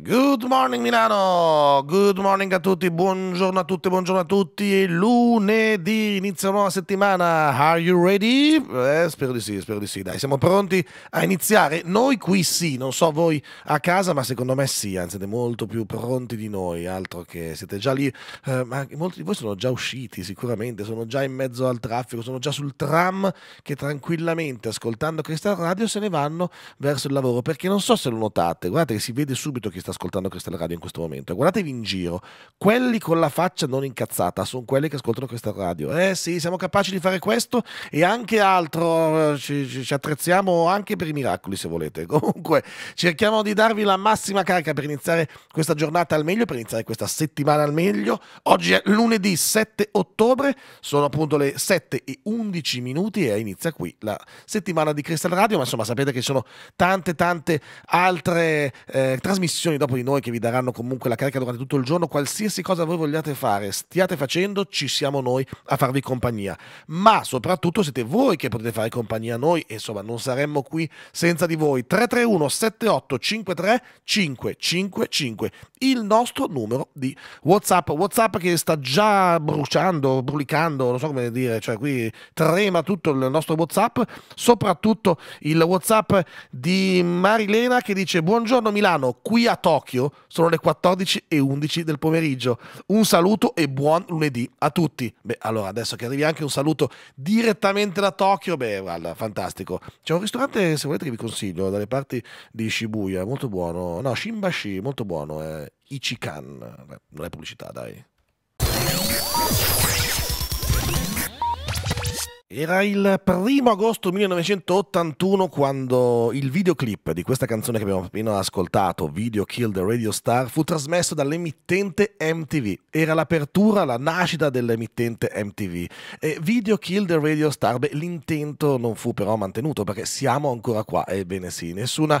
Good morning Milano, good morning a tutti, buongiorno a tutti, buongiorno a tutti, lunedì inizia una nuova settimana, are you ready? Eh, spero di sì, spero di sì, dai, siamo pronti a iniziare, noi qui sì, non so voi a casa, ma secondo me sì, anzi siete molto più pronti di noi, altro che siete già lì, eh, ma molti di voi sono già usciti sicuramente, sono già in mezzo al traffico, sono già sul tram che tranquillamente ascoltando Cristal Radio se ne vanno verso il lavoro, perché non so se lo notate, guardate che si vede subito che sta ascoltando Cristal Radio in questo momento. guardatevi in giro, quelli con la faccia non incazzata sono quelli che ascoltano Cristal Radio. Eh sì, siamo capaci di fare questo e anche altro, ci, ci, ci attrezziamo anche per i miracoli se volete. Comunque cerchiamo di darvi la massima carica per iniziare questa giornata al meglio, per iniziare questa settimana al meglio. Oggi è lunedì 7 ottobre, sono appunto le 7 e 11 minuti e inizia qui la settimana di Cristal Radio, ma insomma sapete che ci sono tante tante altre eh, trasmissioni trasmissioni dopo di noi che vi daranno comunque la carica durante tutto il giorno, qualsiasi cosa voi vogliate fare, stiate facendo, ci siamo noi a farvi compagnia. Ma soprattutto siete voi che potete fare compagnia a noi, insomma non saremmo qui senza di voi. 331 78 53 555, il nostro numero di Whatsapp. Whatsapp che sta già bruciando, brulicando, non so come dire, cioè qui trema tutto il nostro Whatsapp, soprattutto il Whatsapp di Marilena che dice buongiorno Milano, qui a Tokyo sono le 14 e 11 del pomeriggio. Un saluto e buon lunedì a tutti. Beh, allora adesso che arrivi anche un saluto direttamente da Tokyo, beh, guarda, fantastico. C'è un ristorante, se volete, che vi consiglio, dalle parti di Shibuya, molto buono. No, Shimbashi, molto buono. Eh. Ichikan, beh, non è pubblicità, dai. Era il primo agosto 1981 quando il videoclip di questa canzone che abbiamo appena ascoltato, Video Kill the Radio Star, fu trasmesso dall'emittente MTV. Era l'apertura, la nascita dell'emittente MTV. E Video Kill the Radio Star, beh, l'intento non fu però mantenuto perché siamo ancora qua, ebbene sì, nessuna,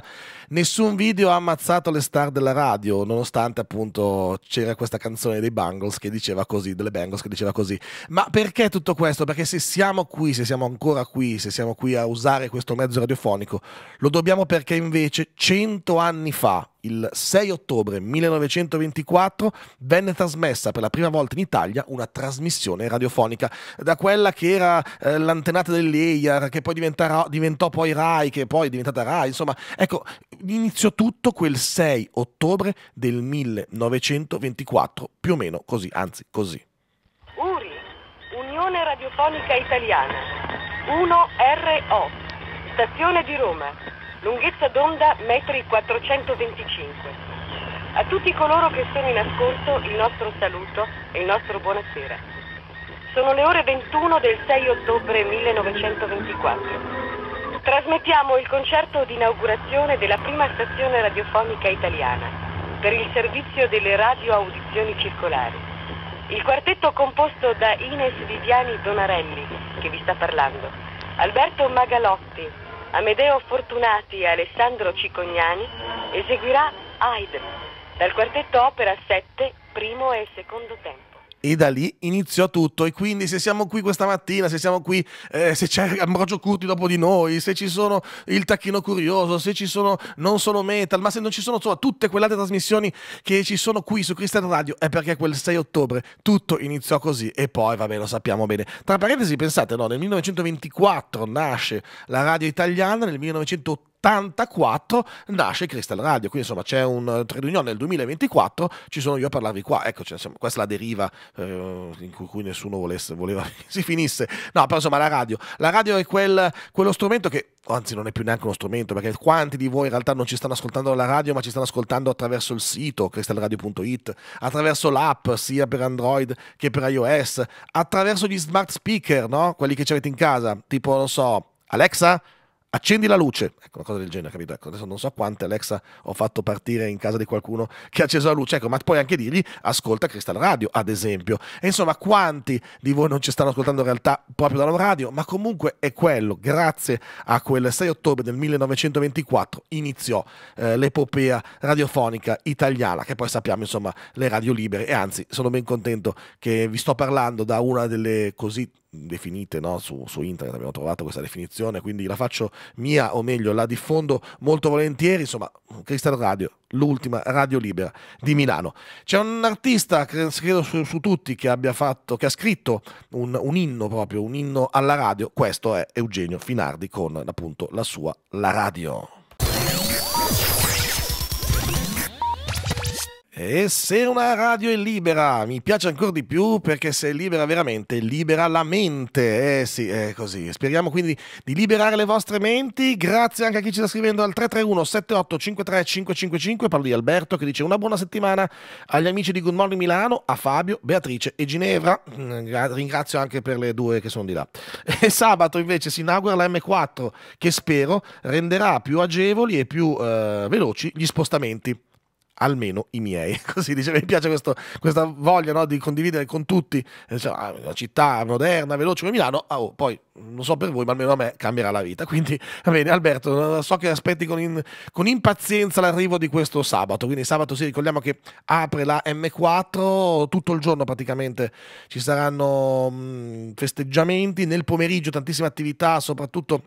nessun video ha ammazzato le star della radio, nonostante appunto c'era questa canzone dei Bangles che diceva così, delle Bangles che diceva così. Ma perché tutto questo? Perché se siamo qui qui, se siamo ancora qui, se siamo qui a usare questo mezzo radiofonico, lo dobbiamo perché invece cento anni fa, il 6 ottobre 1924, venne trasmessa per la prima volta in Italia una trasmissione radiofonica, da quella che era eh, l'antenata dell'EIAR, che poi diventò poi RAI, che poi è diventata RAI, insomma, ecco, iniziò tutto quel 6 ottobre del 1924, più o meno così, anzi così radiofonica italiana. 1RO, stazione di Roma, lunghezza d'onda metri 425. A tutti coloro che sono in ascolto il nostro saluto e il nostro buonasera. Sono le ore 21 del 6 ottobre 1924. Trasmettiamo il concerto d'inaugurazione della prima stazione radiofonica italiana per il servizio delle radioaudizioni circolari. Il quartetto composto da Ines Viviani Donarelli, che vi sta parlando, Alberto Magalotti, Amedeo Fortunati e Alessandro Cicognani, eseguirà Haydn dal quartetto opera 7, primo e secondo tempo. E da lì iniziò tutto. E quindi se siamo qui questa mattina, se siamo qui, eh, se c'è Ambrogio Curti dopo di noi, se ci sono il Tacchino Curioso, se ci sono non solo Metal, ma se non ci sono insomma, tutte quelle altre trasmissioni che ci sono qui su Cristian Radio, è perché quel 6 ottobre tutto iniziò così. E poi, vabbè, lo sappiamo bene. Tra parentesi, pensate, no, nel 1924 nasce la radio italiana, nel 1980 1984 nasce Crystal Radio, quindi insomma c'è un eh, trade union nel 2024, ci sono io a parlarvi qua, ecco insomma, questa è la deriva eh, in cui nessuno volesse, voleva che si finisse, no però insomma la radio, la radio è quel, quello strumento che anzi non è più neanche uno strumento perché quanti di voi in realtà non ci stanno ascoltando alla radio ma ci stanno ascoltando attraverso il sito crystalradio.it, attraverso l'app sia per Android che per iOS, attraverso gli smart speaker, no? quelli che avete in casa, tipo non so, Alexa, Accendi la luce, ecco una cosa del genere, capito? Ecco, adesso non so quante Alexa ho fatto partire in casa di qualcuno che ha acceso la luce, ecco, ma puoi anche dirgli ascolta Crystal Radio, ad esempio. E insomma, quanti di voi non ci stanno ascoltando in realtà proprio dalla radio, ma comunque è quello, grazie a quel 6 ottobre del 1924 iniziò eh, l'epopea radiofonica italiana, che poi sappiamo, insomma, le radio libere e anzi, sono ben contento che vi sto parlando da una delle così definite no? su, su, internet abbiamo trovato questa definizione quindi la faccio mia, o meglio la diffondo molto volentieri, insomma, Crystal Radio, l'ultima radio libera di Milano. C'è un artista, credo su, su tutti, che, fatto, che, ha scritto un, un, inno proprio, un inno alla radio, questo è Eugenio Finardi con appunto la sua La Radio. E se una radio è libera, mi piace ancora di più perché se è libera veramente, libera la mente. Eh sì, è così. Speriamo quindi di liberare le vostre menti. Grazie anche a chi ci sta scrivendo al 331 7853 555. Parlo di Alberto che dice una buona settimana agli amici di Good Morning Milano, a Fabio, Beatrice e Ginevra. Ringrazio anche per le due che sono di là. E sabato invece si inaugura la M4 che spero renderà più agevoli e più eh, veloci gli spostamenti almeno i miei. Così dice, mi piace questo, questa voglia no, di condividere con tutti cioè, una ah, città moderna, veloce come Milano, ah, oh, poi non so per voi, ma almeno a me cambierà la vita. Quindi va bene, Alberto, so che aspetti con, in, con impazienza l'arrivo di questo sabato. Quindi sabato sì, ricordiamo che apre la M4, tutto il giorno praticamente ci saranno mh, mm, festeggiamenti, nel pomeriggio tantissime attività, soprattutto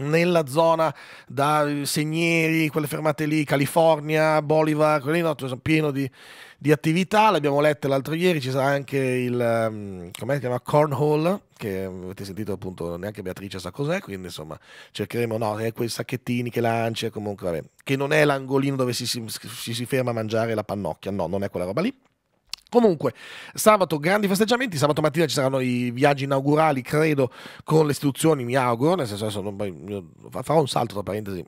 nella zona da eh, Segneri, quelle fermate lì, California, Bolivar, quelle lì, no, cioè, pieno di, di attività, abbiamo lette l'altro ieri, ci sarà anche il, ehm, come si chiama, Cornhole, che ehm, avete sentito appunto, neanche Beatrice sa cos'è, quindi insomma cercheremo, no, è eh, quei sacchettini che lancia, eh, comunque, vabbè, che non è l'angolino dove si, si, si ferma a mangiare la pannocchia, no, non è quella roba lì. Comunque, sabato grandi festeggiamenti, sabato mattina ci saranno i viaggi inaugurali, credo, con le istituzioni, mi auguro, nel senso adesso farò un salto tra parentesi,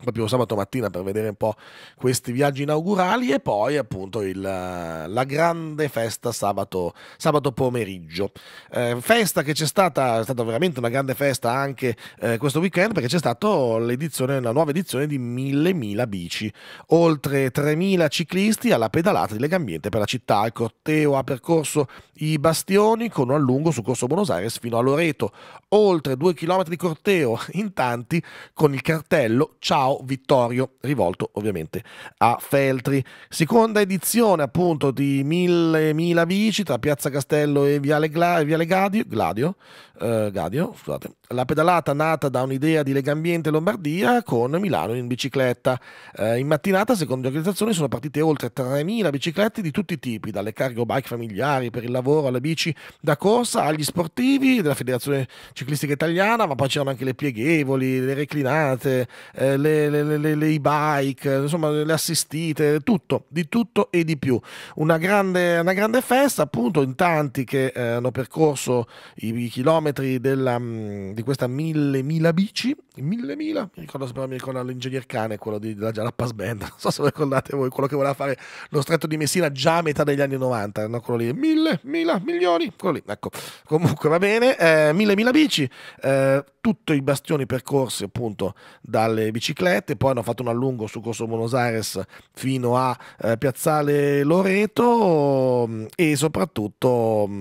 proprio sabato mattina per vedere un po' questi viaggi inaugurali e poi appunto il, la grande festa sabato, sabato pomeriggio. Eh, festa che c'è stata, è stata veramente una grande festa anche eh, questo weekend perché c'è stata l'edizione, la nuova edizione di 1000.000 bici, oltre 3.000 ciclisti alla pedalata di Legambiente per la città. Il corteo ecco, ha percorso i bastioni con un allungo su Corso Buenos Aires fino a Loreto, oltre 2 km di corteo in tanti con il cartello Ciao Ciao Vittorio, rivolto ovviamente a Feltri. Seconda edizione appunto di mille, mila bici tra Piazza Castello e Viale, Gla- Viale Gadio, Gladio, eh, Gadio, scusate, la pedalata nata da un'idea di Legambiente Lombardia con Milano in bicicletta. Eh, in mattinata, secondo le organizzazioni, sono partite oltre 3.000 biciclette di tutti i tipi, dalle cargo bike familiari per il lavoro alle bici da corsa agli sportivi della Federazione Ciclistica Italiana, ma poi c'erano anche le pieghevoli, le reclinate, eh, le, le, le, le e-bike, insomma le assistite, tutto, di tutto e di più. Una grande, una grande festa appunto in tanti che eh, hanno percorso i, i chilometri parametri della, mm, di questa 1000 bici, 1000 mi ricordo se però mi ricordo l'ingegner cane, quello di, della Jalapas Band, non so se lo ricordate voi, quello che voleva fare lo stretto di Messina già a metà degli anni 90, no? quello lì, 1000, 1000, milioni, quello lì, ecco, comunque va bene, 1000 eh, bici, eh, tutti i bastioni percorsi appunto dalle biciclette, poi hanno fatto un allungo su Corso Buenos Aires fino a eh, Piazzale Loreto mm, e soprattutto mh,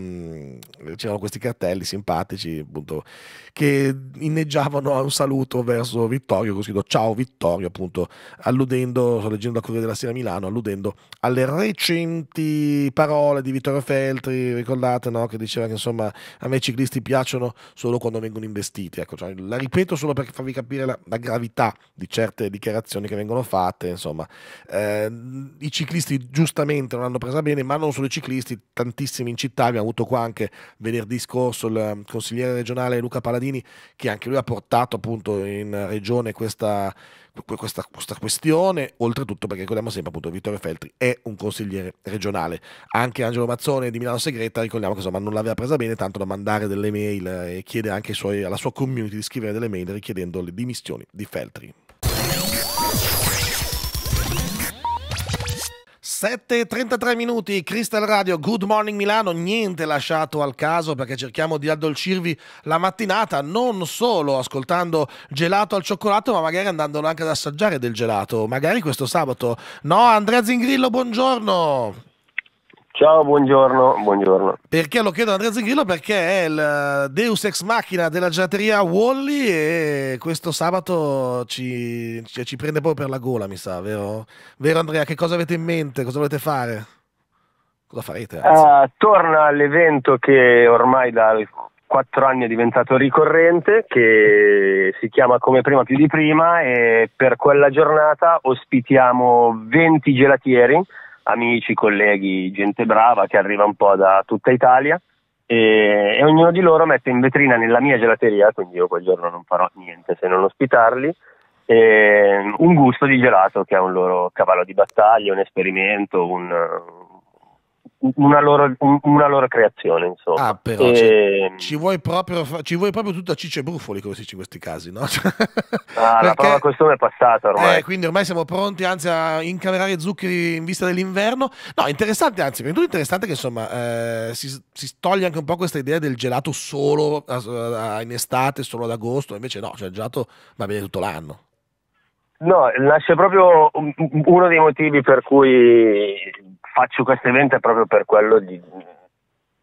mm, c'erano questi cartelli simpatici simpatici, appunto, che inneggiavano a un saluto verso Vittorio, con scritto ciao Vittorio, appunto, alludendo, sto leggendo la Corriere della Sera Milano, alludendo alle recenti parole di Vittorio Feltri, ricordate, no? che diceva che insomma a me i ciclisti piacciono solo quando vengono investiti. Ecco, cioè, la ripeto solo per farvi capire la, la, gravità di certe dichiarazioni che vengono fatte, insomma, eh, i ciclisti giustamente non hanno presa bene, ma non solo i ciclisti, tantissimi in città, abbiamo avuto qua anche venerdì scorso il consiglio consigliere regionale Luca Paladini, che anche lui ha portato appunto in regione questa, questa, questa questione, oltretutto perché ricordiamo sempre appunto Vittorio Feltri è un consigliere regionale, anche Angelo Mazzone di Milano Segreta ricordiamo che insomma non l'aveva presa bene tanto da mandare delle mail e chiede anche suoi, alla sua community di scrivere delle mail richiedendo le dimissioni di Feltri. 7.33 minuti, Crystal Radio, Good Morning Milano, niente lasciato al caso perché cerchiamo di addolcirvi la mattinata non solo ascoltando gelato al cioccolato ma magari andandolo anche ad assaggiare del gelato, magari questo sabato. No, Andrea Zingrillo, buongiorno! Ciao, buongiorno, buongiorno. Perché lo chiedo ad Andrea Zingrillo? Perché è il eh, Deus ex machina della gelateria Wally e questo sabato ci, ci, ci prende proprio per la gola, mi sa, vero? Vero Andrea, che cosa avete in mente? Cosa volete fare? Cosa farete? Uh, torna all'evento che ormai da quattro anni è diventato ricorrente, che si chiama Come prima più di prima e per quella giornata ospitiamo 20 gelatieri amici, colleghi, gente brava che arriva un po' da tutta Italia e, e ognuno di loro mette in vetrina nella mia gelateria, quindi io quel giorno non farò niente se non ospitarli, un gusto di gelato che è un loro cavallo di battaglia, un esperimento, un, una loro, una loro creazione, insomma. Ah, però, e... cioè, ehm, ci, vuoi proprio, ci vuoi proprio tutta cicce brufoli, come si dice in questi casi, no? Cioè, ah, Perché, la prova questione è passata ormai. Eh, quindi ormai siamo pronti, anzi, a incamerare zuccheri in vista dell'inverno. No, interessante, anzi, prima di tutto interessante che, insomma, eh, si, si toglie anche un po' questa idea del gelato solo a, a, in estate, solo ad agosto, invece no, cioè il gelato va bene tutto l'anno. No, nasce proprio uno dei motivi per cui faccio questo evento proprio per quello di,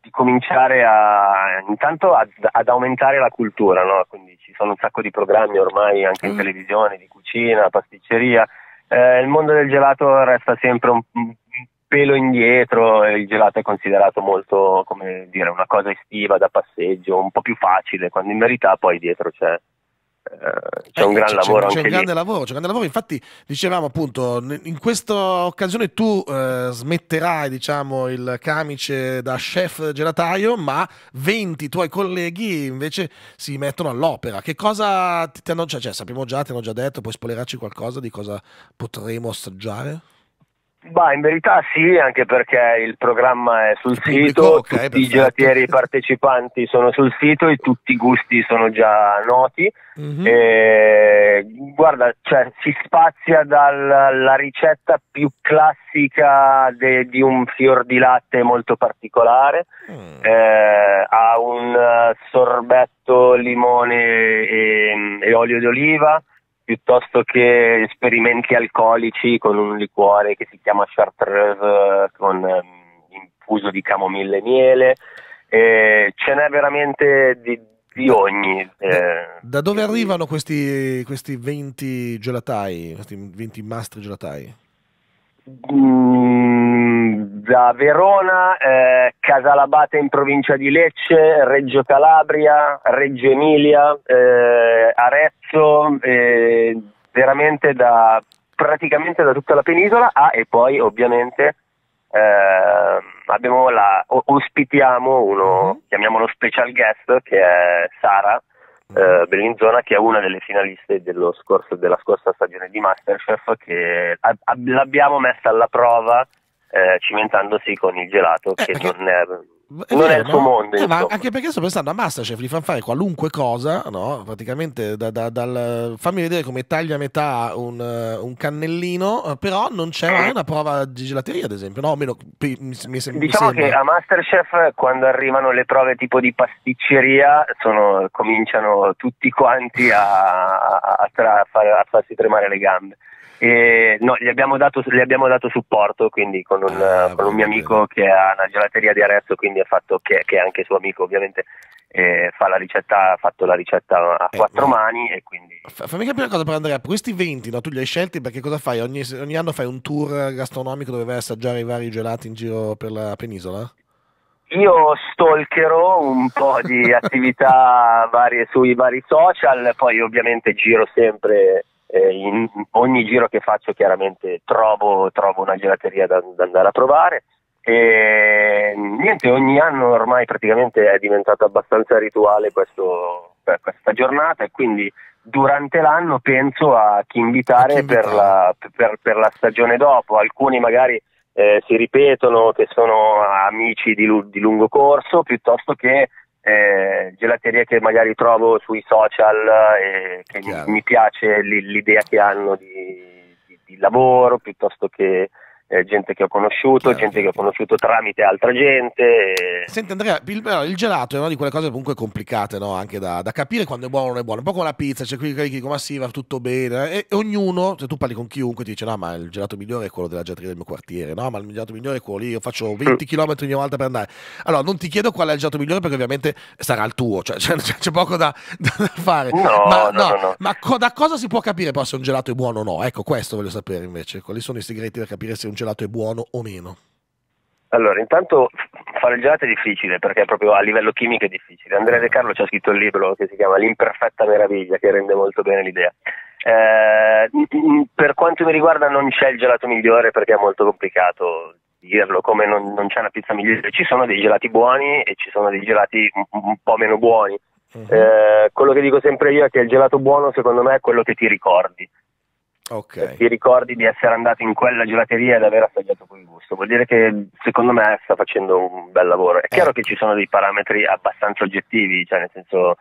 di cominciare a, intanto ad, ad aumentare la cultura, no? quindi ci sono un sacco di programmi ormai anche in mm. televisione, di cucina, pasticceria, eh, il mondo del gelato resta sempre un, un pelo indietro, il gelato è considerato molto, come dire, una cosa estiva da passeggio, un po' più facile, quando in verità poi dietro c'è eh, c'è un eh, gran lavoro c'è, c'è un grande lavoro, c'è un grande lavoro, infatti dicevamo appunto in questa occasione tu eh, smetterai diciamo il camice da chef gelataio ma 20 tuoi colleghi invece si mettono all'opera che cosa ti, ti hanno già, cioè, cioè, sappiamo già, ti hanno già detto puoi spoilerarci qualcosa di cosa potremo assaggiare? Beh, in verità sì, anche perché il programma è sul Pubblico, sito, okay, tutti perfetto. i gelatieri partecipanti sono sul sito e tutti i gusti sono già noti. Mm-hmm. E, guarda, cioè, si spazia dalla ricetta più classica de, di un fior di latte molto particolare mm. eh, a un sorbetto limone e, e olio d'oliva piuttosto che esperimenti alcolici con un liquore che si chiama chartreuse eh, con ehm, infuso di camomille e miele. Eh, ce n'è veramente di, di ogni. Eh. Da dove arrivano questi, questi 20 gelatai, questi 20 mastri gelatai? Mm da Verona, eh, Casalabate in provincia di Lecce, Reggio Calabria, Reggio Emilia, eh, Arezzo, eh, veramente da, praticamente da tutta la penisola ah, e poi ovviamente eh, la, ospitiamo uno, mhm. chiamiamolo special guest che è Sara, eh, mhm. Bellinzona, che è una delle finaliste scorso, della scorsa stagione di Masterchef, che ab- l'abbiamo messa alla prova eh, cimentandosi con il gelato eh, che perché... non è è non vero, è il suo no? mondo. Eh, anche perché sto pensando a Masterchef, li fanno fare qualunque cosa, no? Praticamente da, da, dal, fammi vedere come taglia a metà un, eh, un, cannellino, eh, però non c'è mai una prova di gelateria, ad esempio, no? Almeno, mi, mi, mi diciamo che a Masterchef quando arrivano le prove tipo di pasticceria sono, cominciano tutti quanti a, a, tra, a, far, a farsi tremare le gambe. E, no, gli abbiamo, dato, gli abbiamo, dato, supporto quindi con un, ah, con un mio amico che ha una gelateria di Arezzo, quindi fatto, che, che, è anche suo amico ovviamente, eh, fa la ricetta, ha fatto la ricetta a eh, quattro ma... Eh. mani e quindi... Fammi capire una cosa per Andrea, questi 20 no, tu li hai scelti perché cosa fai? Ogni, ogni anno fai un tour gastronomico dove vai a assaggiare i vari gelati in giro per la penisola? Io stalkerò un po' di attività varie sui vari social, poi ovviamente giro sempre eh, in ogni giro che faccio chiaramente trovo, trovo una gelateria da, da, andare a provare e niente, ogni anno ormai praticamente è diventato abbastanza rituale questo, questa giornata e quindi durante l'anno penso a chi invitare, a chi invitare. Per, la, per, per la stagione dopo, alcuni magari eh, si ripetono, che sono amici di, di, lungo corso, piuttosto che eh, gelaterie che magari trovo sui social eh, e che mi, mi, piace l'idea che hanno di, di, di lavoro piuttosto che eh, gente che ho conosciuto, Chiaro. gente che ho conosciuto tramite altra gente. E... Senti Andrea, il, il, gelato è una di quelle cose comunque complicate no? anche da, da, capire quando è buono o non è buono, un po' come la pizza, c'è cioè, qui che dicono ma sì va tutto bene e, eh? e ognuno, se tu parli con chiunque ti dice no ma il gelato migliore è quello della gelateria del mio quartiere, no ma il gelato migliore è quello lì, io faccio 20 km mm. ogni volta per andare. Allora non ti chiedo qual è il gelato migliore perché ovviamente sarà il tuo, cioè, cioè c'è, c'è poco da, da fare. No, ma, no, no, ma co- da cosa si può capire poi se un gelato è buono o no? Ecco questo voglio sapere invece, quali sono i segreti per capire se un gelato è buono o meno? Allora, intanto fare il gelato è difficile perché proprio a livello chimico è difficile. Andrea De Carlo ci ha scritto il libro che si chiama L'imperfetta meraviglia, che rende molto bene l'idea. Eh, per quanto mi riguarda non c'è il gelato migliore perché è molto complicato dirlo, come non, non c'è una pizza migliore. Ci sono dei gelati buoni e ci sono dei gelati un, un po' meno buoni. Uh-huh. Eh, quello che dico sempre io è che il gelato buono secondo me è quello che ti ricordi. Okay. ti ricordi di essere andato in quella gelateria ed aver assaggiato quel gusto. Vuol dire che secondo me sta facendo un bel lavoro. È eh. chiaro che ci sono dei parametri abbastanza oggettivi, cioè nel senso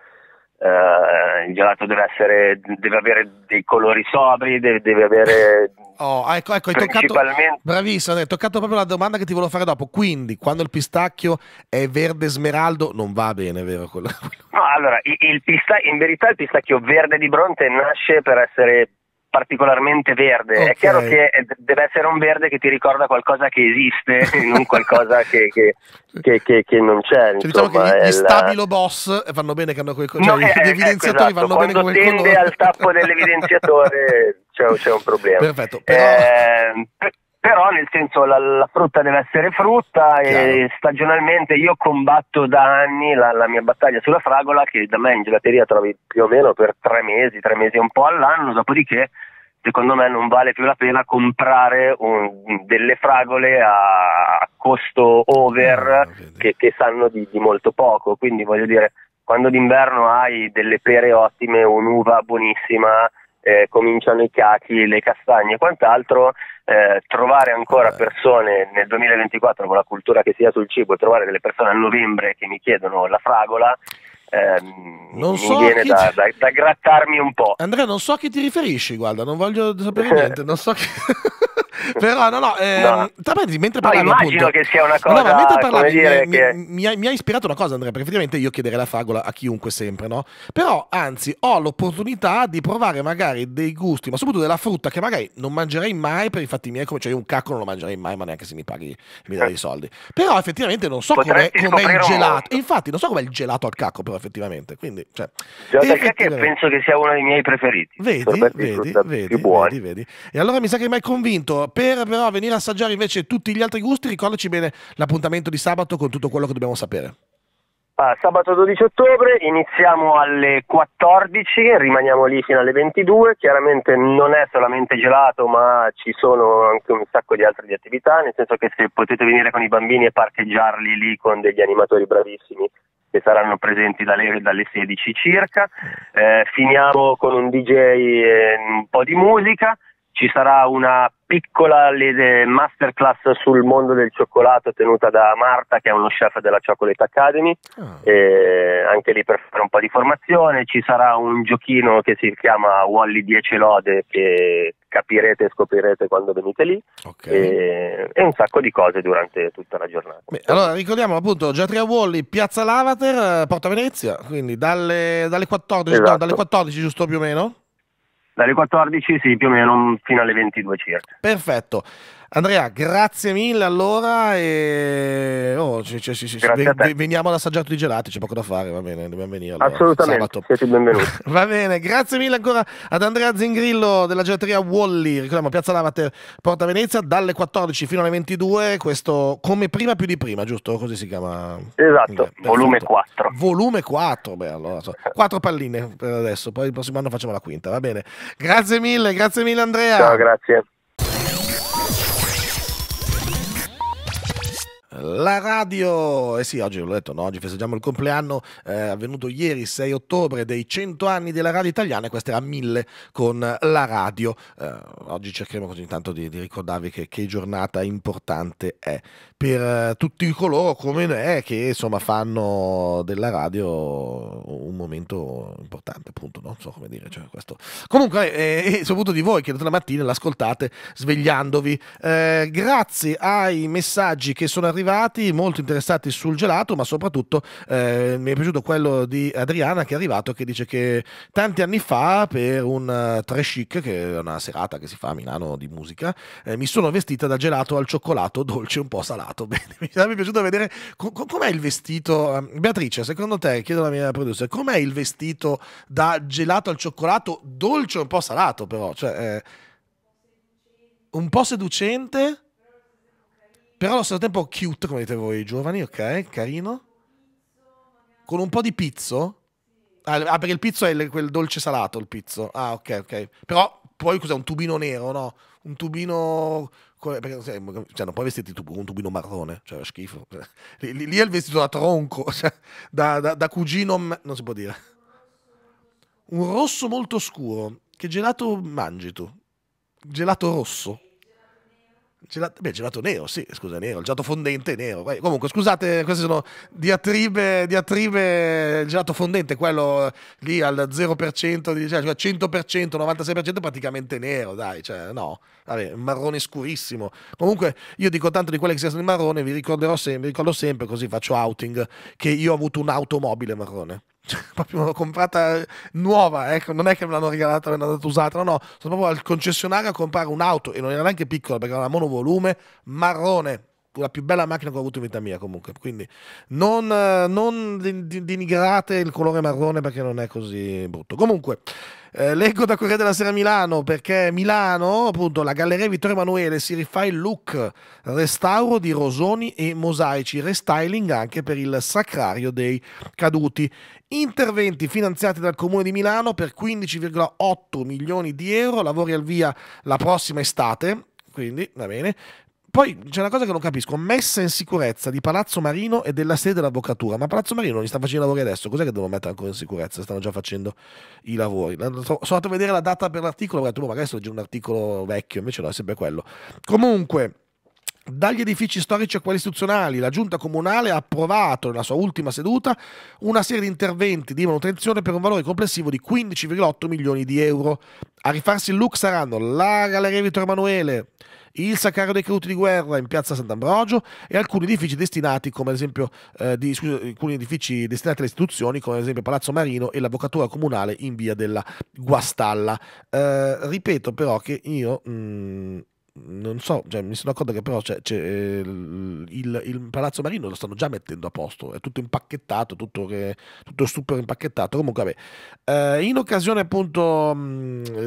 eh, il gelato deve, essere, deve avere dei colori sobri, deve, deve avere Oh, ecco, ecco, hai toccato, bravissimo, hai toccato proprio la domanda che ti volevo fare dopo. Quindi, quando il pistacchio è verde smeraldo, non va bene, vero? Quello? No, allora, il, il pista, in verità il pistacchio verde di Bronte nasce per essere particolarmente verde. Okay. È chiaro che deve essere un verde che ti ricorda qualcosa che esiste, non qualcosa che, che, che, che, non c'è. Cioè, diciamo insomma, diciamo che gli, gli stabilo la... boss vanno bene quando quei cioè, no, gli, eh, eh, evidenziatori ecco, esatto. vanno Quando bene come tende al tappo dell'evidenziatore c'è, c'è, un problema. Perfetto. Però... Eh, però nel senso la, la, frutta deve essere frutta Chiaro. e stagionalmente io combatto da anni la, la, mia battaglia sulla fragola che da me in gelateria trovi più o meno per tre mesi, tre mesi e un po' all'anno, dopodiché secondo me non vale più la pena comprare un, delle fragole a costo over oh, che, che, sanno di, di molto poco, quindi voglio dire quando d'inverno hai delle pere ottime, un'uva buonissima, eh, cominciano i cachi, le castagne e quant'altro, eh, trovare ancora eh. persone nel 2024 con la cultura che si ha sul cibo trovare delle persone a novembre che mi chiedono la fragola Ehm, non mi so viene da, ti... da, da, grattarmi un po'. Andrea, non so a chi ti riferisci, guarda, non voglio sapere niente, non so chi... Però no, no, eh, no. tra l'altro mentre parlavi no, immagino appunto, che sia una cosa no, mentre parlavi, dire, mi, che... mi, mi, mi, ha, ispirato una cosa Andrea, perché effettivamente io chiederei la fragola a chiunque sempre, no? Però anzi ho l'opportunità di provare magari dei gusti, ma soprattutto della frutta che magari non mangerei mai per i fatti miei, come cioè io un cacco non lo mangerei mai, ma neanche se mi paghi mi dai eh. i soldi. Però effettivamente non so com'è, com'è il gelato. Infatti non so com'è il gelato al cacco, però effettivamente. Quindi, cioè, effettivamente... penso che sia uno dei miei preferiti. Vedi, vedi, vedi, vedi, vedi, E allora mi sa che mi hai convinto. Per però venire a assaggiare invece tutti gli altri gusti, ricordaci bene l'appuntamento di sabato con tutto quello che dobbiamo sapere. Ah, sabato 12 ottobre iniziamo alle 14, rimaniamo lì fino alle 22, chiaramente non è solamente gelato ma ci sono anche un sacco di altre attività, nel senso che se potete venire con i bambini e parcheggiarli lì con degli animatori bravissimi che saranno presenti dalle, dalle 16 circa. Mm. Eh, finiamo con un DJ e un po' di musica ci sarà una piccola masterclass sul mondo del cioccolato tenuta da Marta che è uno chef della Chocolate Academy oh. anche lì per fare un po' di formazione ci sarà un giochino che si chiama Wally 10 lode che capirete e scoprirete quando venite lì okay. e, e, un sacco di cose durante tutta la giornata Beh, allora ricordiamo appunto Giatria Wally Piazza Lavater eh, Porta Venezia quindi dalle, dalle 14 esatto. no, dalle 14 giusto più o meno dalle 14 sì, più o meno fino alle 22 circa. Perfetto. Andrea, grazie mille allora e oh, c- c- c- v- veniamo all'assaggiato di gelati, c'è poco da fare, va bene, dobbiamo venire. Allora, Assolutamente, sabato. siete benvenuti. va bene, grazie mille ancora ad Andrea Zingrillo della gelateria Wally, ricordiamo Piazza Lavater, Porta Venezia, dalle 14 fino alle 22, questo come prima più di prima, giusto? Così si chiama? Esatto, eh, volume 4. Volume 4, beh allora, so. 4 palline per adesso, poi il prossimo anno facciamo la quinta, va bene. Grazie mille, grazie mille Andrea. Ciao, grazie. La radio, eh sì, oggi l'ho detto, no? oggi festeggiamo il compleanno eh, avvenuto ieri 6 ottobre dei 100 anni della radio italiana e questa era a 1000 con la radio. Eh, oggi cercheremo così intanto di, di ricordarvi che, che, giornata importante è per eh, tutti coloro come me che insomma fanno della radio un momento importante, appunto, non so come dire, cioè questo. Comunque, e eh, eh, soprattutto di voi che la mattina l'ascoltate svegliandovi. Eh, grazie ai messaggi che sono arrivati arrivati molto interessati sul gelato, ma soprattutto eh, mi è piaciuto quello di Adriana che è arrivato che dice che tanti anni fa per un eh, tre chic, che è una serata che si fa a Milano di musica, eh, mi sono vestita da gelato al cioccolato dolce un po' salato. Bene, mi sarebbe piaciuto vedere co- com'è il vestito. Ehm, Beatrice, secondo te, chiedo alla mia producer, com'è il vestito da gelato al cioccolato dolce un po' salato però? Cioè, eh, un po' seducente? Però allo stesso tempo cute, come dite voi, giovani, ok, carino. Con un po' di pizzo. Ah, ah perché il pizzo è quel dolce salato, il pizzo. Ah, ok, ok. Però poi cos'è? Un tubino nero, no? Un tubino... cioè, non puoi vestirti un tubino marrone, cioè schifo. Lì, lì è il vestito da tronco, cioè, da, da, da cugino... Non si può dire. Un rosso molto scuro. Che gelato mangi tu? Gelato rosso. Gelato, beh, gelato nero, sì, scusa, nero, il gelato fondente è nero. Vai. Comunque, scusate, queste sono diatribe, diatribe, il gelato fondente, quello lì al 0%, di, cioè 100%, cioè, 96% praticamente nero, dai, cioè no, vabbè, marrone scurissimo. Comunque, io dico tanto di quelle che siano il marrone, vi ricorderò sempre, vi ricordo sempre, così faccio outing, che io ho avuto un'automobile marrone. Cioè, proprio l'ho comprata nuova, ecco, non è che me l'hanno regalata, me l'hanno data usata, no, no, sono proprio al concessionario a comprare un'auto e non era neanche piccola perché era una monovolume marrone, la più bella macchina che ho avuto in vita mia comunque, quindi non, non dinigrate il colore marrone perché non è così brutto. Comunque, eh, leggo da Corriere della Sera Milano perché Milano, appunto, la Galleria Vittorio Emanuele si rifà il look, restauro di rosoni e mosaici, restyling anche per il sacrario dei caduti. Interventi finanziati dal Comune di Milano per 15,8 milioni di euro, lavori al via la prossima estate, quindi va bene poi c'è una cosa che non capisco: messa in sicurezza di Palazzo Marino e della sede dell'avvocatura. Ma Palazzo Marino li sta facendo i lavori adesso. Cos'è che devono mettere ancora in sicurezza? Stanno già facendo i lavori. Sono andato a vedere la data per l'articolo, ma adesso sto un articolo vecchio, invece no, è sempre quello. Comunque. Dagli edifici storici a quelli istituzionali, la giunta comunale ha approvato nella sua ultima seduta una serie di interventi di manutenzione per un valore complessivo di 15,8 milioni di euro. A rifarsi il look saranno la Galleria Vittorio Emanuele, il Sacrario dei Caduti di Guerra in piazza Sant'Ambrogio e alcuni edifici destinati, come ad esempio, eh, di, scusa, alcuni edifici destinati alle istituzioni, come ad esempio Palazzo Marino e l'Avvocatura Comunale in via della Guastalla. Eh, ripeto però che io... Mh, mm, non so, cioè, mi sono accorto che però cioè, c'è, c'è eh, il, il, Palazzo Marino lo stanno già mettendo a posto, è tutto impacchettato, tutto, che, tutto super impacchettato. Comunque, vabbè, eh, in occasione appunto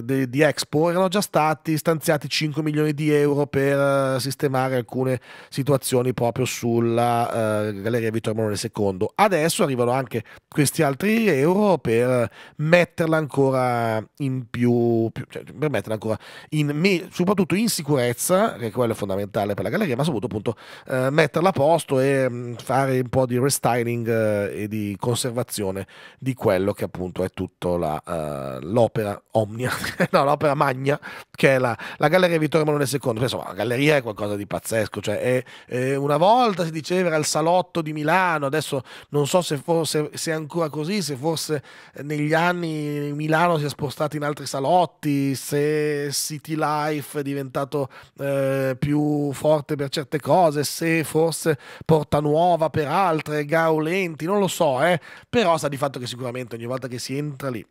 di, di, Expo erano già stati stanziati 5 milioni di euro per eh, sistemare alcune situazioni proprio sulla eh, Galleria Vittorio Emanuele II. Adesso arrivano anche questi altri euro per metterla ancora in più, più cioè, per metterla ancora in me, soprattutto in sicurezza sicurezza, che è quello fondamentale per la galleria, ma soprattutto appunto eh, metterla a posto e mh, mm, fare un po' di restyling eh, e di conservazione di quello che appunto è tutta eh, l'opera uh, omnia, no, l'opera magna, che è la, la galleria Vittorio Emanuele II. Insomma, la galleria è qualcosa di pazzesco, cioè è, è una volta si diceva era il salotto di Milano, adesso non so se forse se è ancora così, se forse eh, negli anni Milano si è spostato in altri salotti, se City Life è diventato eh, più forte per certe cose, se forse porta nuova per altre, Gaulenti, non lo so, eh, però sa di fatto che sicuramente ogni volta che si entra lì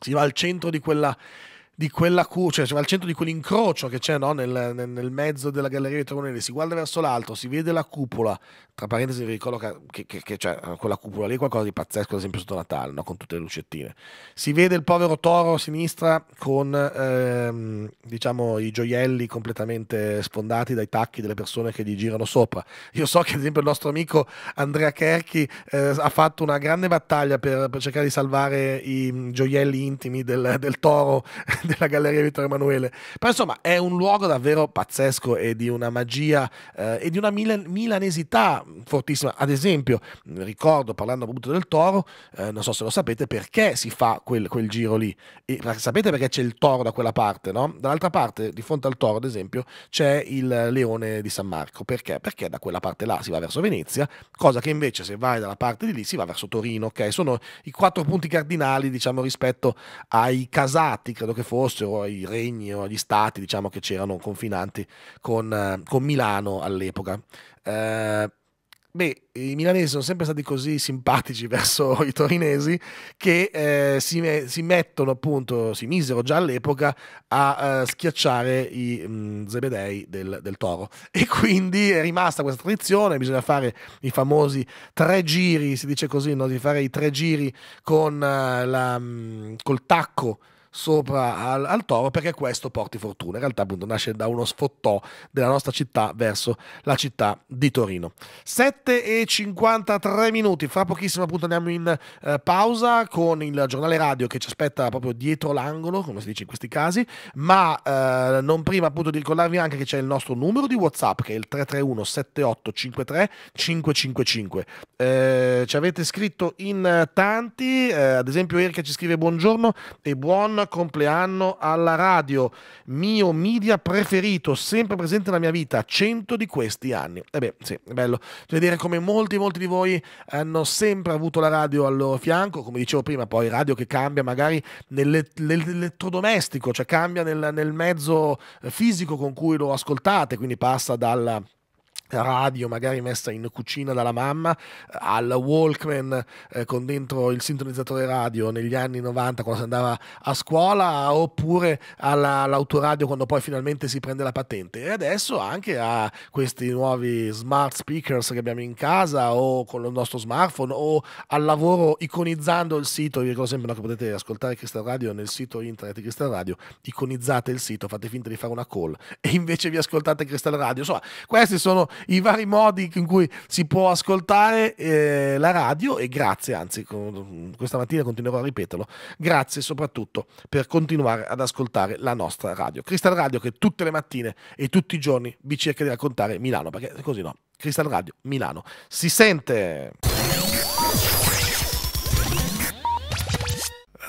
si va al centro di quella di quella curva, cioè al centro di quell'incrocio che c'è no? nel, nel, nel, mezzo della galleria di Toronelli, si guarda verso l'alto, si vede la cupola, tra parentesi vi ricordo che, che, che c'è cioè, quella cupola lì è qualcosa di pazzesco, ad esempio sotto Natale, no? con tutte le lucettine. Si vede il povero toro a sinistra con ehm, diciamo, i gioielli completamente sfondati dai tacchi delle persone che gli girano sopra. Io so che ad esempio il nostro amico Andrea Kerchi eh, ha fatto una grande battaglia per, per cercare di salvare i gioielli intimi del, del toro della Galleria Vittorio Emanuele. Però insomma è un luogo davvero pazzesco e di una magia eh, e di una milan milanesità fortissima. Ad esempio, ricordo parlando appunto del toro, eh, non so se lo sapete, perché si fa quel, quel giro lì. E, sapete perché c'è il toro da quella parte, no? Dall'altra parte, di fronte al toro, ad esempio, c'è il leone di San Marco. Perché? Perché da quella parte là si va verso Venezia, cosa che invece se vai dalla parte di lì si va verso Torino, ok? Sono i quattro punti cardinali, diciamo, rispetto ai casati, credo che fosse fossero i regni o gli stati, diciamo che c'erano confinanti con, eh, con Milano all'epoca. Eh, Beh, i milanesi sono sempre stati così simpatici verso i torinesi che eh, si, me- si, mettono appunto, si misero già all'epoca a uh, schiacciare i mh, mm, zebedei del, del, toro. E quindi è rimasta questa tradizione, bisogna fare i famosi tre giri, si dice così, no? di fare i tre giri con, uh, la, mh, mm, col tacco sopra al, al, toro perché questo porti fortuna. In realtà appunto nasce da uno sfottò della nostra città verso la città di Torino. 7 e 53 minuti, fra pochissimo appunto andiamo in eh, pausa con il giornale radio che ci aspetta proprio dietro l'angolo, come si dice in questi casi, ma eh, non prima appunto di ricordarvi anche che c'è il nostro numero di WhatsApp che è il 331 7853 555. Eh, ci avete scritto in tanti, eh, ad esempio Erika ci scrive buongiorno e buon compleanno alla radio, mio media preferito, sempre presente nella mia vita, 100 di questi anni. E eh beh, sì, è bello vedere come molti, molti di voi hanno sempre avuto la radio al loro fianco, come dicevo prima, poi radio che cambia magari nell'elettrodomestico, cioè cambia nel, nel mezzo fisico con cui lo ascoltate, quindi passa dalla radio magari messa in cucina dalla mamma al Walkman eh, con dentro il sintonizzatore radio negli anni 90 quando si andava a scuola oppure alla, all'autoradio quando poi finalmente si prende la patente e adesso anche a questi nuovi smart speakers che abbiamo in casa o con il nostro smartphone o al lavoro iconizzando il sito vi ricordo sempre no, che potete ascoltare Cristal Radio nel sito internet Cristal Radio iconizzate il sito fate finta di fare una call e invece vi ascoltate Cristal Radio insomma questi sono i vari modi in cui si può ascoltare eh, la radio e grazie, anzi con, questa mattina continuerò a ripeterlo, grazie soprattutto per continuare ad ascoltare la nostra radio. Crystal Radio che tutte le mattine e tutti i giorni vi cerca di raccontare Milano, perché così no, Crystal Radio Milano si sente.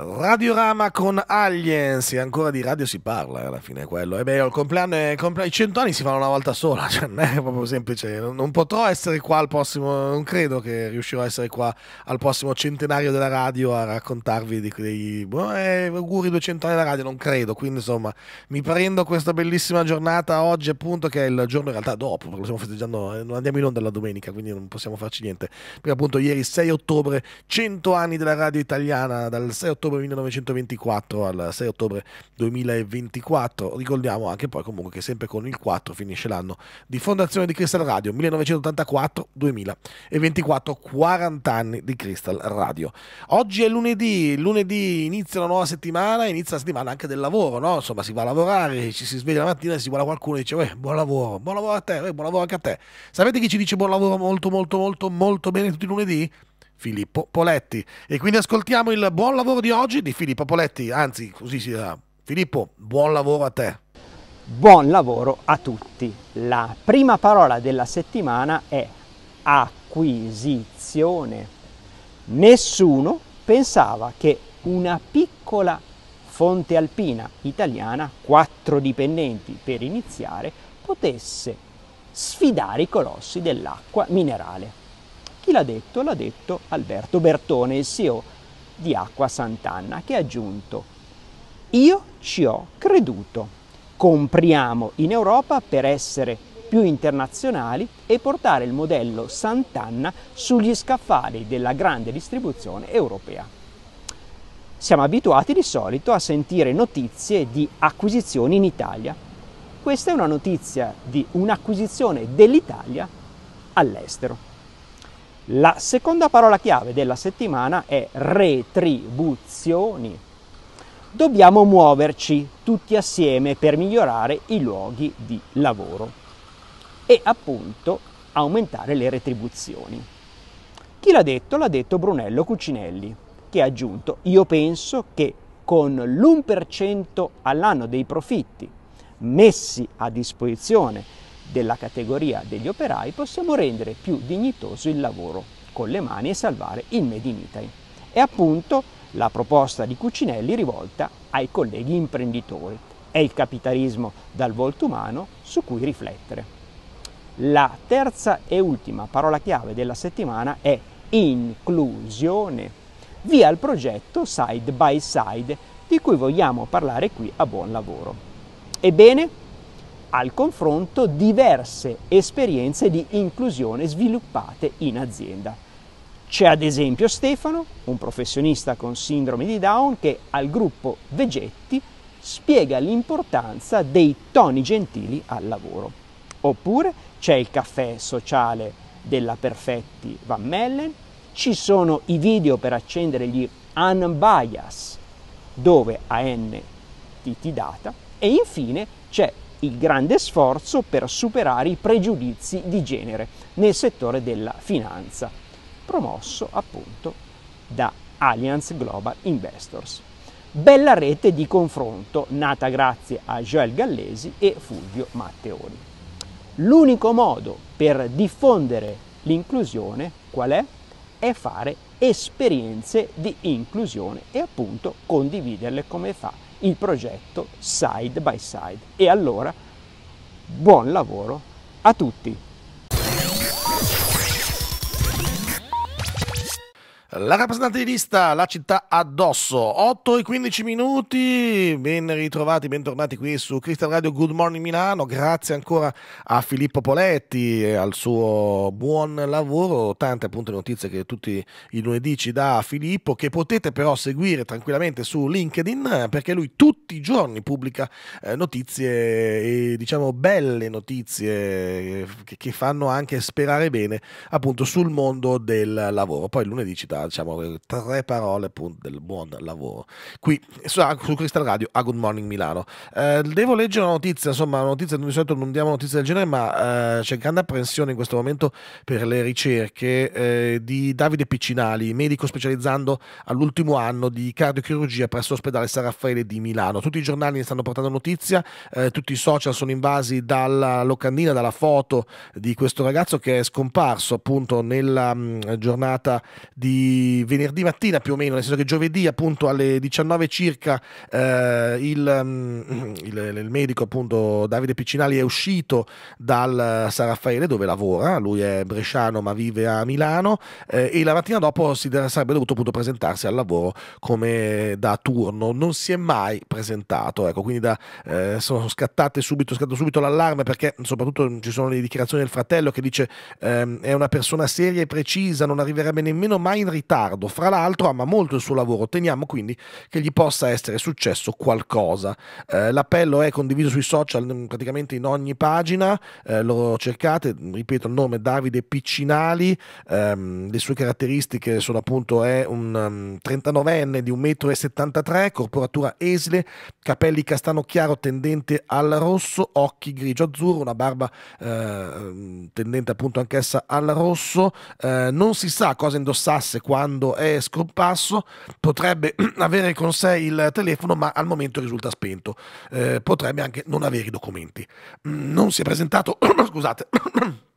Radiorama con Aliens, e ancora di radio si parla eh, alla fine quello. E eh beh, il compleanno, è, il compleanno i cent'anni si fanno una volta sola, cioè non è proprio semplice. Non, non, potrò essere qua al prossimo, non credo che riuscirò a essere qua al prossimo centenario della radio a raccontarvi di quei boh, eh, auguri 200 anni della radio, non credo. Quindi insomma, mi prendo questa bellissima giornata oggi appunto che è il giorno in realtà dopo, perché lo stiamo festeggiando, eh, non andiamo in onda la domenica, quindi non possiamo farci niente. Perché appunto ieri 6 ottobre, 100 anni della radio italiana, dal 6 ottobre ottobre 1924 al 6 ottobre 2024. Ricordiamo anche poi comunque che sempre con il 4 finisce l'anno di fondazione di Crystal Radio 1984-2024, 40 anni di Crystal Radio. Oggi è lunedì, lunedì inizia una nuova settimana, inizia la settimana anche del lavoro, no? Insomma si va a lavorare, ci si sveglia la mattina e si guarda qualcuno e dice eh, buon lavoro, buon lavoro a te, eh, buon lavoro anche a te. Sapete chi ci dice buon lavoro molto molto molto molto bene tutti i lunedì? Filippo Poletti. E quindi ascoltiamo il buon lavoro di oggi di Filippo Poletti, anzi così si dirà. Filippo, buon lavoro a te. Buon lavoro a tutti. La prima parola della settimana è acquisizione. Nessuno pensava che una piccola fonte alpina italiana, quattro dipendenti per iniziare, potesse sfidare i colossi dell'acqua minerale. Chi l'ha detto? L'ha detto Alberto Bertone, il CEO di Acqua Sant'Anna, che ha aggiunto io ci ho creduto. Compriamo in Europa per essere più internazionali e portare il modello Sant'Anna sugli scaffali della grande distribuzione europea. Siamo abituati di solito a sentire notizie di acquisizioni in Italia. Questa è una notizia di un'acquisizione dell'Italia all'estero. La seconda parola chiave della settimana è retribuzioni. Dobbiamo muoverci tutti assieme per migliorare i luoghi di lavoro e appunto aumentare le retribuzioni. Chi l'ha detto? L'ha detto Brunello Cucinelli, che ha aggiunto io penso che con l'1% all'anno dei profitti messi a disposizione della categoria degli operai possiamo rendere più dignitoso il lavoro con le mani e salvare il Made in Italy. È appunto la proposta di Cucinelli rivolta ai colleghi imprenditori. È il capitalismo dal volto umano su cui riflettere. La terza e ultima parola chiave della settimana è inclusione. Via il progetto Side by Side di cui vogliamo parlare qui a Buon Lavoro. Ebbene, al confronto diverse esperienze di inclusione sviluppate in azienda. C'è ad esempio Stefano, un professionista con sindrome di Down, che al gruppo Vegetti spiega l'importanza dei toni gentili al lavoro. Oppure c'è il caffè sociale della Perfetti Van Mellen, ci sono i video per accendere gli Unbias, dove AN ti, data, e infine c'è il grande sforzo per superare i pregiudizi di genere nel settore della finanza, promosso appunto da Allianz Global Investors. Bella rete di confronto nata grazie a Joel Gallesi e Fulvio Matteoni. L'unico modo per diffondere l'inclusione qual è? È fare esperienze di inclusione e appunto condividerle come fa il progetto side by side. E allora buon lavoro a tutti! La rappresentante di lista, la città addosso, 8 e 15 minuti, ben ritrovati, bentornati qui su Crystal Radio Good Morning Milano, grazie ancora a Filippo Poletti e al suo buon lavoro, tante appunto notizie che tutti i lunedì ci dà Filippo, che potete però seguire tranquillamente su LinkedIn perché lui tutti i giorni pubblica eh, notizie e diciamo belle notizie che fanno anche sperare bene appunto sul mondo del lavoro, poi lunedì ci dà riguarda diciamo, eh, tre parole appunto, del buon lavoro. Qui su, su, Crystal Radio a Good Morning Milano. Eh, devo leggere una notizia, insomma, una notizia, di solito non diamo notizie del genere, ma eh, c'è grande apprensione in questo momento per le ricerche eh, di Davide Piccinali, medico specializzando all'ultimo anno di cardiochirurgia presso l'ospedale San Raffaele di Milano. Tutti i giornali ne stanno portando notizia, eh, tutti i social sono invasi dalla locandina, dalla foto di questo ragazzo che è scomparso appunto nella mh, mm, giornata di venerdì mattina più o meno, nel senso che giovedì appunto alle 19 circa eh, il, mm, il, il, medico appunto Davide Piccinali è uscito dal San Raffaele dove lavora, lui è bresciano ma vive a Milano eh, e la mattina dopo si sarebbe dovuto appunto presentarsi al lavoro come da turno, non si è mai presentato, ecco, quindi da, eh, sono scattate subito, scattato subito l'allarme perché soprattutto ci sono le dichiarazioni del fratello che dice ehm, è una persona seria e precisa, non arriverebbe nemmeno mai in ritardo ritardo, fra l'altro ama molto il suo lavoro, temiamo quindi che gli possa essere successo qualcosa. Eh, l'appello è condiviso sui social mm, praticamente in ogni pagina, eh, lo cercate, mm, ripeto il nome Davide Piccinali, ehm, le sue caratteristiche sono appunto è un um, mm, 39enne di 1,73 m, corporatura esile, capelli castano chiaro tendente al rosso, occhi grigio-azzurro, una barba eh, tendente appunto anch'essa al rosso, eh, non si sa cosa indossasse quando è scomparso, potrebbe avere con sé il telefono, ma al momento risulta spento. Eh, potrebbe anche non avere i documenti. Mm, non si è presentato, scusate.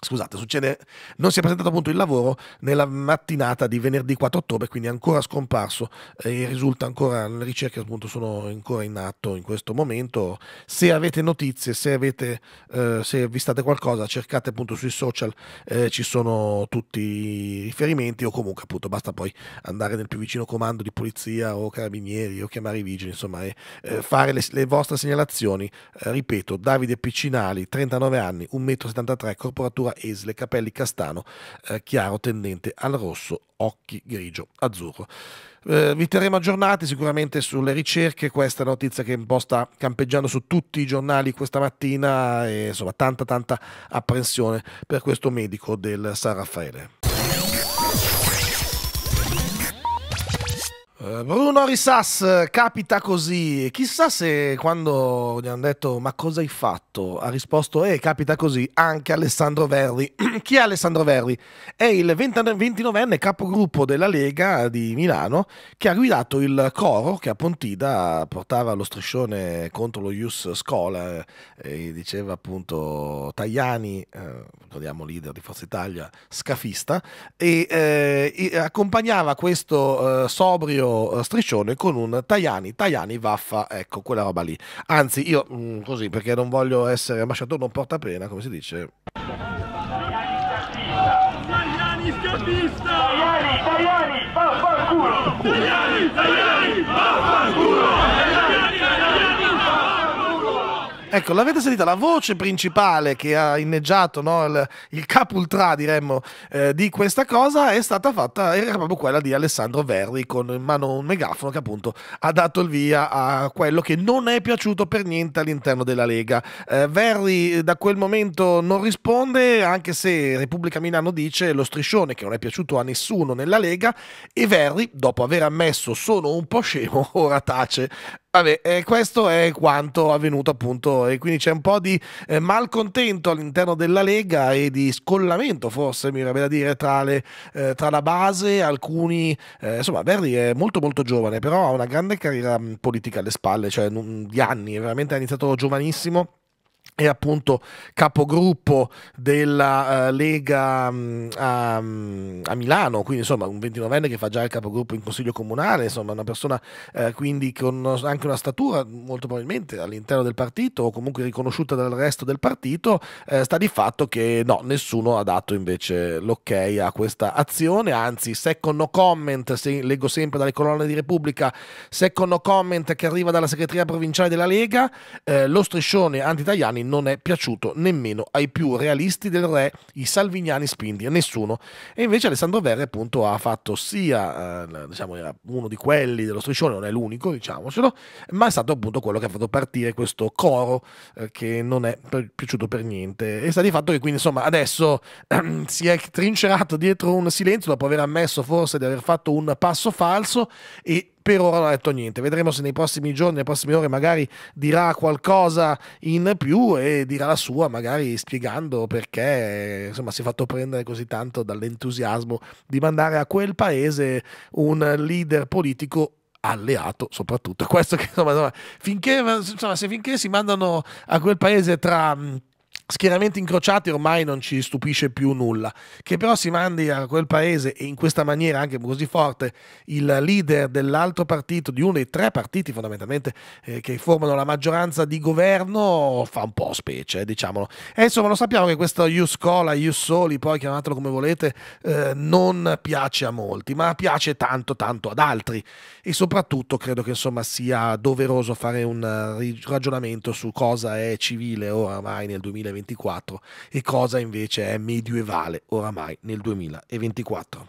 Scusate, succede, non si è presentato appunto il lavoro nella mattinata di venerdì 4 ottobre, quindi è ancora scomparso eh, e risulta ancora, le ricerche appunto sono ancora in atto in questo momento. Se avete notizie, se, avete, eh, se vi state qualcosa, cercate appunto sui social, eh, ci sono tutti i riferimenti o comunque appunto basta poi andare nel più vicino comando di polizia o carabinieri o chiamare i vigili, insomma, e eh, fare le, le, vostre segnalazioni. Eh, ripeto, Davide Piccinali, 39 anni, 1,73 m, corporatura coltura esile, capelli castano eh, chiaro tendente al rosso, occhi grigio azzurro. Eh, vi terremo aggiornati sicuramente sulle ricerche, questa notizia che un po' sta campeggiando su tutti i giornali questa mattina e insomma tanta tanta apprensione per questo medico del San Raffaele. Eh, Bruno Risas eh, capita così. Chissà se quando gli hanno detto ma cosa hai fatto ha risposto eh capita così anche Alessandro Verri. Chi è Alessandro Verri? È il 29enne capogruppo della Lega di Milano che ha guidato il coro che a Pontida portava lo striscione contro lo Ius Scola eh, e diceva appunto Tajani, eh, ricordiamo leader di Forza Italia, scafista e, eh, accompagnava questo eh, sobrio eh, striscione con un Tajani, Tajani vaffa, ecco quella roba lì. Anzi, io mh, mm, così perché non voglio essere ambasciatore, non porta pena, come si dice. Tajani schiaffista! Tajani, Tajani, vaffanculo! Tajani, Tajani, vaffanculo! Ecco, l'avete sentita la voce principale che ha inneggiato no, il, il ultra, diremmo, eh, di questa cosa è stata fatta, era proprio quella di Alessandro Verri con in mano un megafono che appunto ha dato il via a quello che non è piaciuto per niente all'interno della Lega. Eh, Verri eh, da quel momento non risponde, anche se Repubblica Milano dice lo striscione che non è piaciuto a nessuno nella Lega e Verri, dopo aver ammesso sono un po' scemo, ora tace. Vabbè, eh, questo è quanto avvenuto appunto e quindi c'è un po' di eh, malcontento all'interno della Lega e di scollamento forse, mi verrebbe da dire, tra, le, eh, tra la base, alcuni... Eh, insomma, Verdi è molto molto giovane, però ha una grande carriera politica alle spalle, cioè di anni, veramente ha iniziato giovanissimo è appunto capogruppo della uh, Lega um, a, mm, a, Milano, quindi insomma un 29enne che fa già il capogruppo in consiglio comunale, insomma una persona uh, quindi con anche una statura molto probabilmente all'interno del partito o comunque riconosciuta dal resto del partito, uh, sta di fatto che no, nessuno ha dato invece l'ok a questa azione, anzi secondo comment, se, leggo sempre dalle colonne di Repubblica, second comment che arriva dalla segreteria provinciale della Lega, lo striscione anti-italiani non è piaciuto nemmeno ai più realisti del re, i salvignani spinti, a nessuno. E invece Alessandro Verri appunto ha fatto sia, eh, diciamo, era uno di quelli dello striscione, non è l'unico, diciamocelo, ma è stato appunto quello che ha fatto partire questo coro eh, che non è piaciuto per niente. E sta di fatto che quindi insomma adesso ehm, si è trincerato dietro un silenzio dopo aver ammesso forse di aver fatto un passo falso e per ora non ha detto niente. Vedremo se nei prossimi giorni, nelle prossime ore, magari dirà qualcosa in più e dirà la sua, magari spiegando perché insomma, si è fatto prendere così tanto dall'entusiasmo di mandare a quel paese un leader politico alleato soprattutto questo che insomma, finché, insomma, se finché si mandano a quel paese tra schieramenti incrociati ormai non ci stupisce più nulla. Che però si mandi a quel paese e in questa maniera anche così forte il leader dell'altro partito, di uno dei tre partiti fondamentalmente eh, che formano la maggioranza di governo, fa un po' specie, diciamolo. E insomma lo sappiamo che questo Ius Cola, Ius Soli, poi chiamatelo come volete, eh, non piace a molti, ma piace tanto tanto ad altri. E soprattutto credo che insomma sia doveroso fare un eh, ragionamento su cosa è civile oramai nel 2020 2024 e cosa invece è medioevale oramai nel 2024.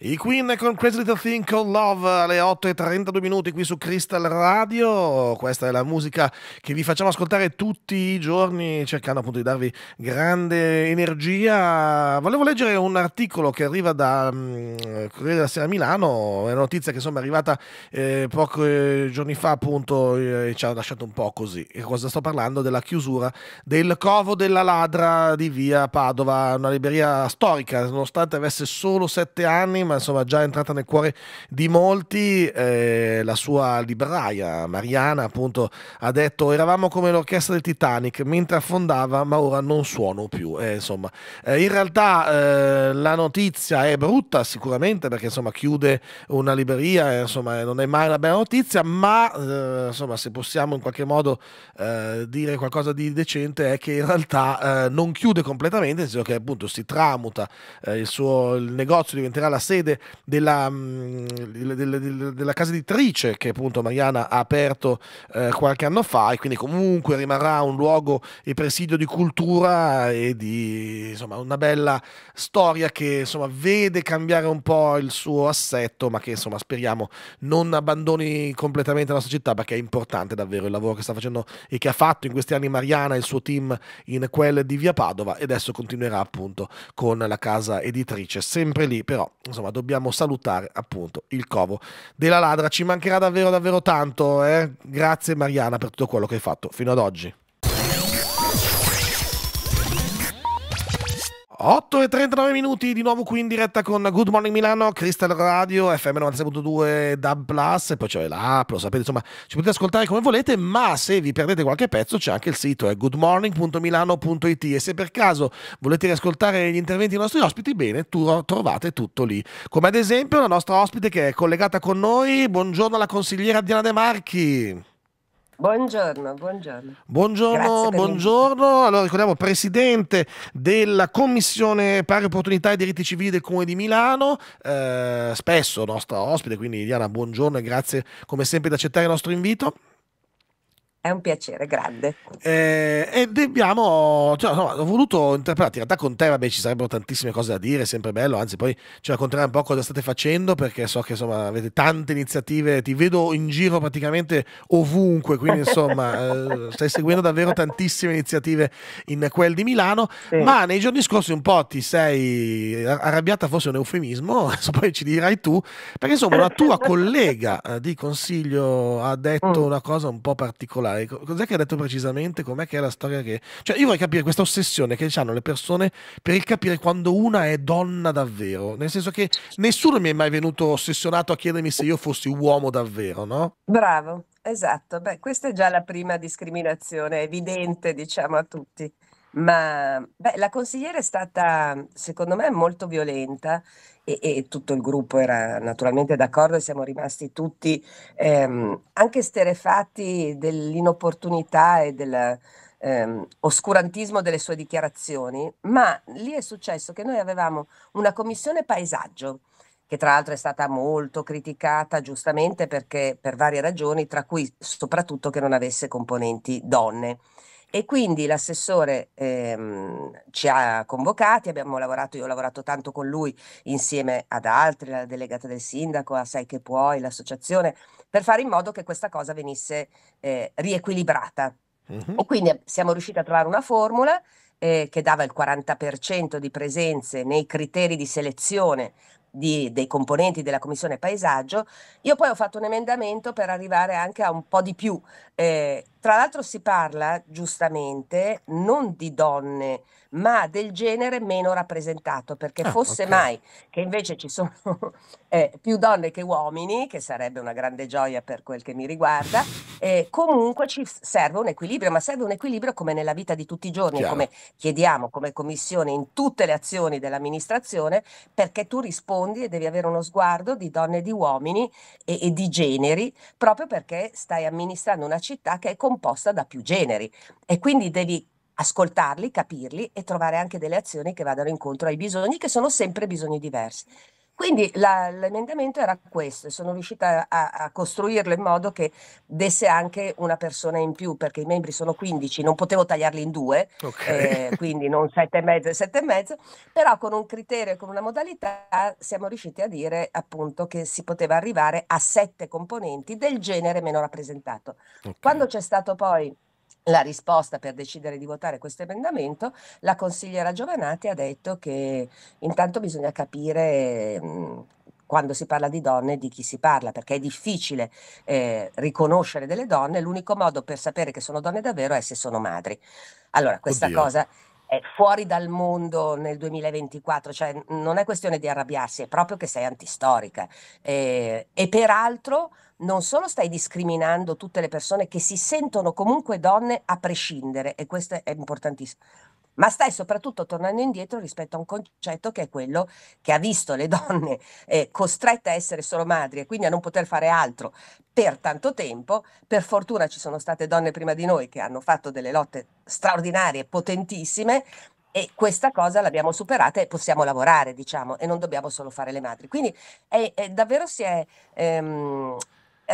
I Queen con Crazy Little Thing con Love alle 8.32 minuti qui su Crystal Radio. Questa è la musica che vi facciamo ascoltare tutti i giorni, cercando appunto di darvi grande energia. Volevo leggere un articolo che arriva da mm, Corriere della Sera Milano, è una notizia che insomma è arrivata eh, pochi giorni fa appunto eh, e ci ha lasciato un po' così. E cosa sto parlando? Della chiusura del Covo della Ladra di via Padova, una libreria storica, nonostante avesse solo 7 anni ma insomma già entrata nel cuore di molti. Eh, la sua libraia, Mariana, appunto, ha detto eravamo come l'orchestra del Titanic, mentre affondava, ma ora non suono più. Eh, insomma, eh, in realtà eh, la notizia è brutta sicuramente perché insomma chiude una libreria, eh, insomma non è mai una bella notizia, ma eh, insomma se possiamo in qualche modo dire qualcosa di decente è che in realtà non chiude completamente, nel senso che appunto si tramuta, il suo il negozio diventerà la sede sede della, mm, della, della casa editrice che appunto Mariana ha aperto eh, qualche anno fa e quindi comunque rimarrà un luogo e presidio di cultura e di insomma una bella storia che insomma vede cambiare un po' il suo assetto ma che insomma speriamo non abbandoni completamente la nostra città perché è importante davvero il lavoro che sta facendo e che ha fatto in questi anni Mariana e il suo team in quel di via Padova e adesso continuerà appunto con la casa editrice sempre lì però insomma ma dobbiamo salutare appunto il covo della ladra. Ci mancherà davvero davvero tanto, eh? grazie Mariana per tutto quello che hai fatto fino ad oggi. 8 e 39 minuti di nuovo qui in diretta con Good Morning Milano, Crystal Radio, FM 96.2 Dub Plus poi c'è l'app, lo sapete, insomma ci potete ascoltare come volete, ma se vi perdete qualche pezzo c'è anche il sito è goodmorning.milano.it e se per caso volete riascoltare gli interventi dei nostri ospiti, bene, tu, trovate tutto lì. Come ad esempio la nostra ospite che è collegata con noi, buongiorno alla consigliera Diana De Marchi. Buongiorno, buongiorno. Buongiorno, buongiorno. Allora ricordiamo presidente della Commissione Pari Opportunità e Diritti Civili del Comune di Milano, eh, spesso nostra ospite, quindi Diana, buongiorno e grazie come sempre di accettare il nostro invito. È un piacere grande. Eh, e abbiamo, cioè, no, ho voluto interpretare, in realtà con te vabbè, ci sarebbero tantissime cose da dire, è sempre bello, anzi poi ci racconterai un po' cosa state facendo perché so che insomma avete tante iniziative, ti vedo in giro praticamente ovunque, quindi insomma eh, stai seguendo davvero tantissime iniziative in quel di Milano, sì. ma nei giorni scorsi un po' ti sei arrabbiata, forse è un eufemismo, poi ci dirai tu, perché insomma una tua collega eh, di consiglio ha detto mm. una cosa un po' particolare particolare. Cos'è che ha detto precisamente? Com'è che è la storia che... Cioè, io vorrei capire questa ossessione che hanno le persone per il capire quando una è donna davvero. Nel senso che nessuno mi è mai venuto ossessionato a chiedermi se io fossi uomo davvero, no? Bravo, esatto. Beh, questa è già la prima discriminazione evidente, diciamo, a tutti. Ma beh, la consigliera è stata, secondo me, molto violenta e, e, tutto il gruppo era naturalmente d'accordo e siamo rimasti tutti ehm, anche sterefatti dell'inopportunità e del ehm, oscurantismo delle sue dichiarazioni, ma lì è successo che noi avevamo una commissione paesaggio che tra l'altro è stata molto criticata giustamente perché per varie ragioni, tra cui soprattutto che non avesse componenti donne. E quindi l'assessore ehm, ci ha convocati, abbiamo lavorato, io ho lavorato tanto con lui insieme ad altri, la delegata del sindaco, a Sai che puoi, l'associazione, per fare in modo che questa cosa venisse eh, riequilibrata. Mm-hmm. E quindi siamo riusciti a trovare una formula eh, che dava il 40% di presenze nei criteri di selezione di, dei componenti della commissione paesaggio. Io poi ho fatto un emendamento per arrivare anche a un po' di più. Eh, tra l'altro si parla giustamente non di donne, ma del genere meno rappresentato, perché ah, fosse okay. mai che invece ci sono eh, più donne che uomini, che sarebbe una grande gioia per quel che mi riguarda, eh, comunque ci serve un equilibrio, ma serve un equilibrio come nella vita di tutti i giorni, Chiaro. come chiediamo come commissione in tutte le azioni dell'amministrazione, perché tu rispondi e devi avere uno sguardo di donne e di uomini e, e di generi, proprio perché stai amministrando una città che è comunque composta da più generi e quindi devi ascoltarli, capirli e trovare anche delle azioni che vadano incontro ai bisogni che sono sempre bisogni diversi. Quindi la, l'emendamento era questo, sono riuscita a, a, costruirlo in modo che desse anche una persona in più, perché i membri sono 15, non potevo tagliarli in due, okay. eh, quindi non 7 e mezzo e 7 e mezzo, però con un criterio e con una modalità siamo riusciti a dire appunto che si poteva arrivare a 7 componenti del genere meno rappresentato. Okay. Quando c'è stato poi la risposta per decidere di votare questo emendamento, la consigliera Giovanati ha detto che intanto bisogna capire quando si parla di donne di chi si parla, perché è difficile eh, riconoscere delle donne, l'unico modo per sapere che sono donne davvero è se sono madri. Allora, questa Oddio. cosa è fuori dal mondo nel 2024, cioè non è questione di arrabbiarsi, è proprio che sei antistorica. Eh, e peraltro non solo stai discriminando tutte le persone che si sentono comunque donne a prescindere, e questo è importantissimo, ma stai soprattutto tornando indietro rispetto a un concetto che è quello che ha visto le donne eh, costrette a essere solo madri e quindi a non poter fare altro per tanto tempo. Per fortuna ci sono state donne prima di noi che hanno fatto delle lotte straordinarie, potentissime. E questa cosa l'abbiamo superata e possiamo lavorare, diciamo, e non dobbiamo solo fare le madri. Quindi è, è davvero si è ehm,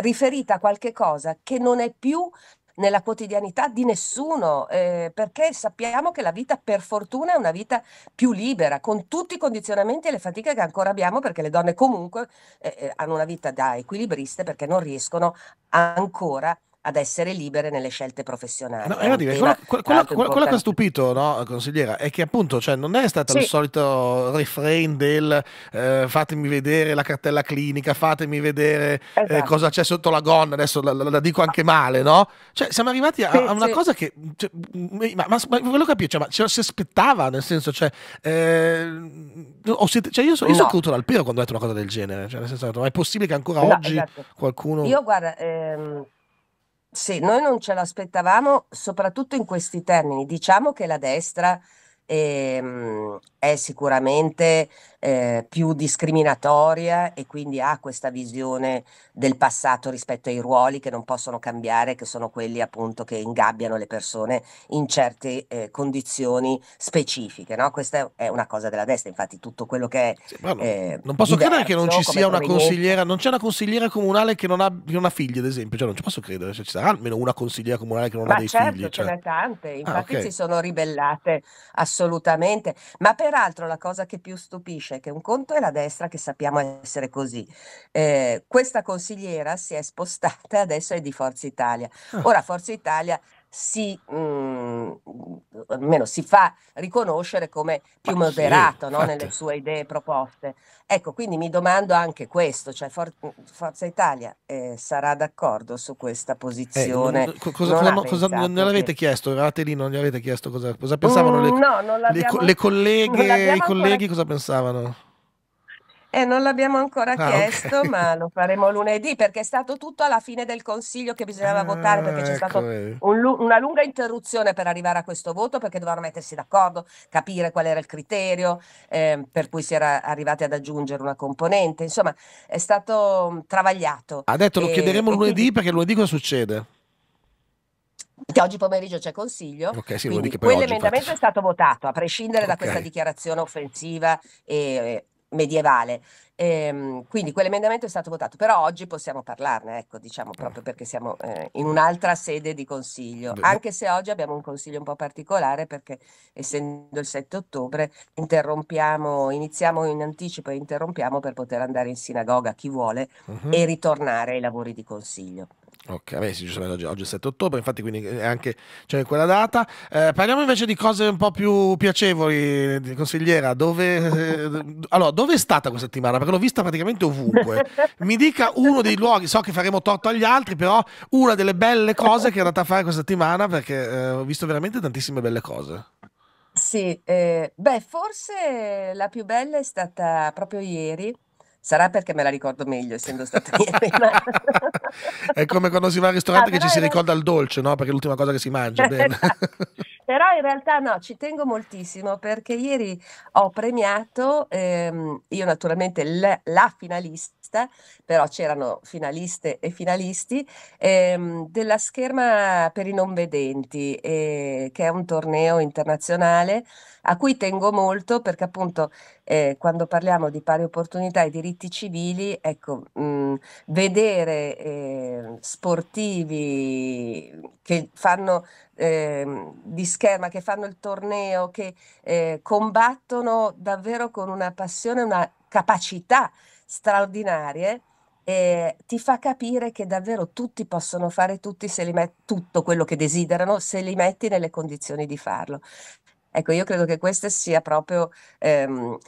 riferita a qualche cosa che non è più nella quotidianità di nessuno, eh, perché sappiamo che la vita per fortuna è una vita più libera, con tutti i condizionamenti e le fatiche che ancora abbiamo, perché le donne comunque eh, eh hanno una vita da equilibriste perché non riescono ancora ad essere libere nelle scelte professionali. No, è eh, dire, tema, quello, quello, quello, che ha stupito, no, consigliera, è che appunto cioè, non è stato sì. il solito refrain del eh, fatemi vedere la cartella clinica, fatemi vedere eh, esatto. eh, cosa c'è sotto la gonna, adesso la, la, la dico anche male, no? Cioè, siamo arrivati a, sì, a una sì. cosa che... Cioè, ma, ma, ma, volevo capire, cioè, ma ce lo si aspettava, nel senso, cioè... Eh, siete, cioè io, so, no. sono caduto dal pelo quando ho detto una cosa del genere, cioè, nel senso, ma è possibile che ancora no, oggi esatto. qualcuno... Io guarda... Ehm sì, noi non ce l'aspettavamo, soprattutto in questi termini. Diciamo che la destra ehm, è sicuramente eh, più discriminatoria e quindi ha questa visione del passato rispetto ai ruoli che non possono cambiare, che sono quelli appunto che ingabbiano le persone in certe eh, condizioni specifiche. No? Questa è una cosa della destra, infatti tutto quello che è... Sì, no, eh, non posso diverso, credere che non ci sia una consigliera, non c'è una consigliera comunale che non ha, che non ha figli, ad esempio, cioè, non ci posso credere, cioè, ci sarà almeno una consigliera comunale che non Ma ha dei certo, figli. Ma certo, ce cioè... sono tante, ah, infatti ah, okay. si sono ribellate a assolutamente. Ma peraltro la cosa che più stupisce è che un conto è la destra che sappiamo essere così. Eh, questa consigliera si è spostata e adesso è di Forza Italia. Ah. Ora Forza Italia si, mh, mm, almeno si fa riconoscere come più Ma moderato sì, no, nelle sue idee proposte. Ecco, quindi mi domando anche questo, cioè For- Forza Italia eh, sarà d'accordo su questa eh, posizione? Eh, cosa, non, non, cosa, non gliel'avete che... chiesto? Eravate lì, non gli avete chiesto cosa, cosa pensavano mm, le, no, le, le colleghe, i colleghi ancora... cosa pensavano? Eh, non l'abbiamo ancora Ah, chiesto, okay. ma lo faremo lunedì perché è stato tutto alla fine del consiglio che bisognava ah, votare perché c'è ecco. stata vedi. una lunga interruzione per arrivare a questo voto perché dovevano mettersi d'accordo, capire qual era il criterio eh, per cui si era arrivati ad aggiungere una componente. Insomma, è stato mm, travagliato. Ha detto lo E, chiederemo e lunedì quindi perché lunedì cosa succede? che oggi pomeriggio c'è consiglio, Ok, sì, quindi che oggi quell'emendamento è stato votato, a prescindere da questa dichiarazione offensiva e, medievale. Ehm, quindi quell'emendamento è stato votato, però oggi possiamo parlarne, ecco, diciamo eh. proprio perché siamo eh, in un'altra sede di consiglio, Beh. anche se oggi abbiamo un consiglio un po' particolare perché essendo il 7 ottobre interrompiamo, iniziamo in anticipo e interrompiamo per poter andare in sinagoga chi vuole uh -huh. e ritornare ai lavori di consiglio. Ok, beh, sì, giustamente oggi, oggi, è 7 ottobre, infatti quindi è anche cioè, quella data. Eh, parliamo invece di cose un po' più piacevoli, consigliera. Dove, eh, allora, dove è stata questa settimana? Perché l'ho vista praticamente ovunque. Mi dica uno dei luoghi, so che faremo torto agli altri, però una delle belle cose che è andata a fare questa settimana, perché eh, ho visto veramente tantissime belle cose. Sì, eh, beh, forse la più bella è stata proprio ieri Sarà perché me la ricordo meglio, essendo stata mia prima. è come quando si va al ristorante ah, che ci si ricorda il dolce, no? Perché è l'ultima cosa che si mangia. Esatto. però in realtà no, ci tengo moltissimo perché ieri ho premiato, ehm, io naturalmente l- la finalista, però c'erano finaliste e finalisti, ehm, della scherma per i non vedenti, eh, che è un torneo internazionale a cui tengo molto perché appunto eh, quando parliamo di pari opportunità e diritti civili, ecco, mh, mhmm, vedere eh, sportivi che fanno eh, di scherma, che fanno il torneo, che ehm, combattono davvero con una passione, una capacità straordinarie. Eh, ti fa capire che davvero tutti possono fare tutti se li met- tutto quello che desiderano se li metti nelle condizioni di farlo. Ecco, io credo che queste sia proprio, ehm,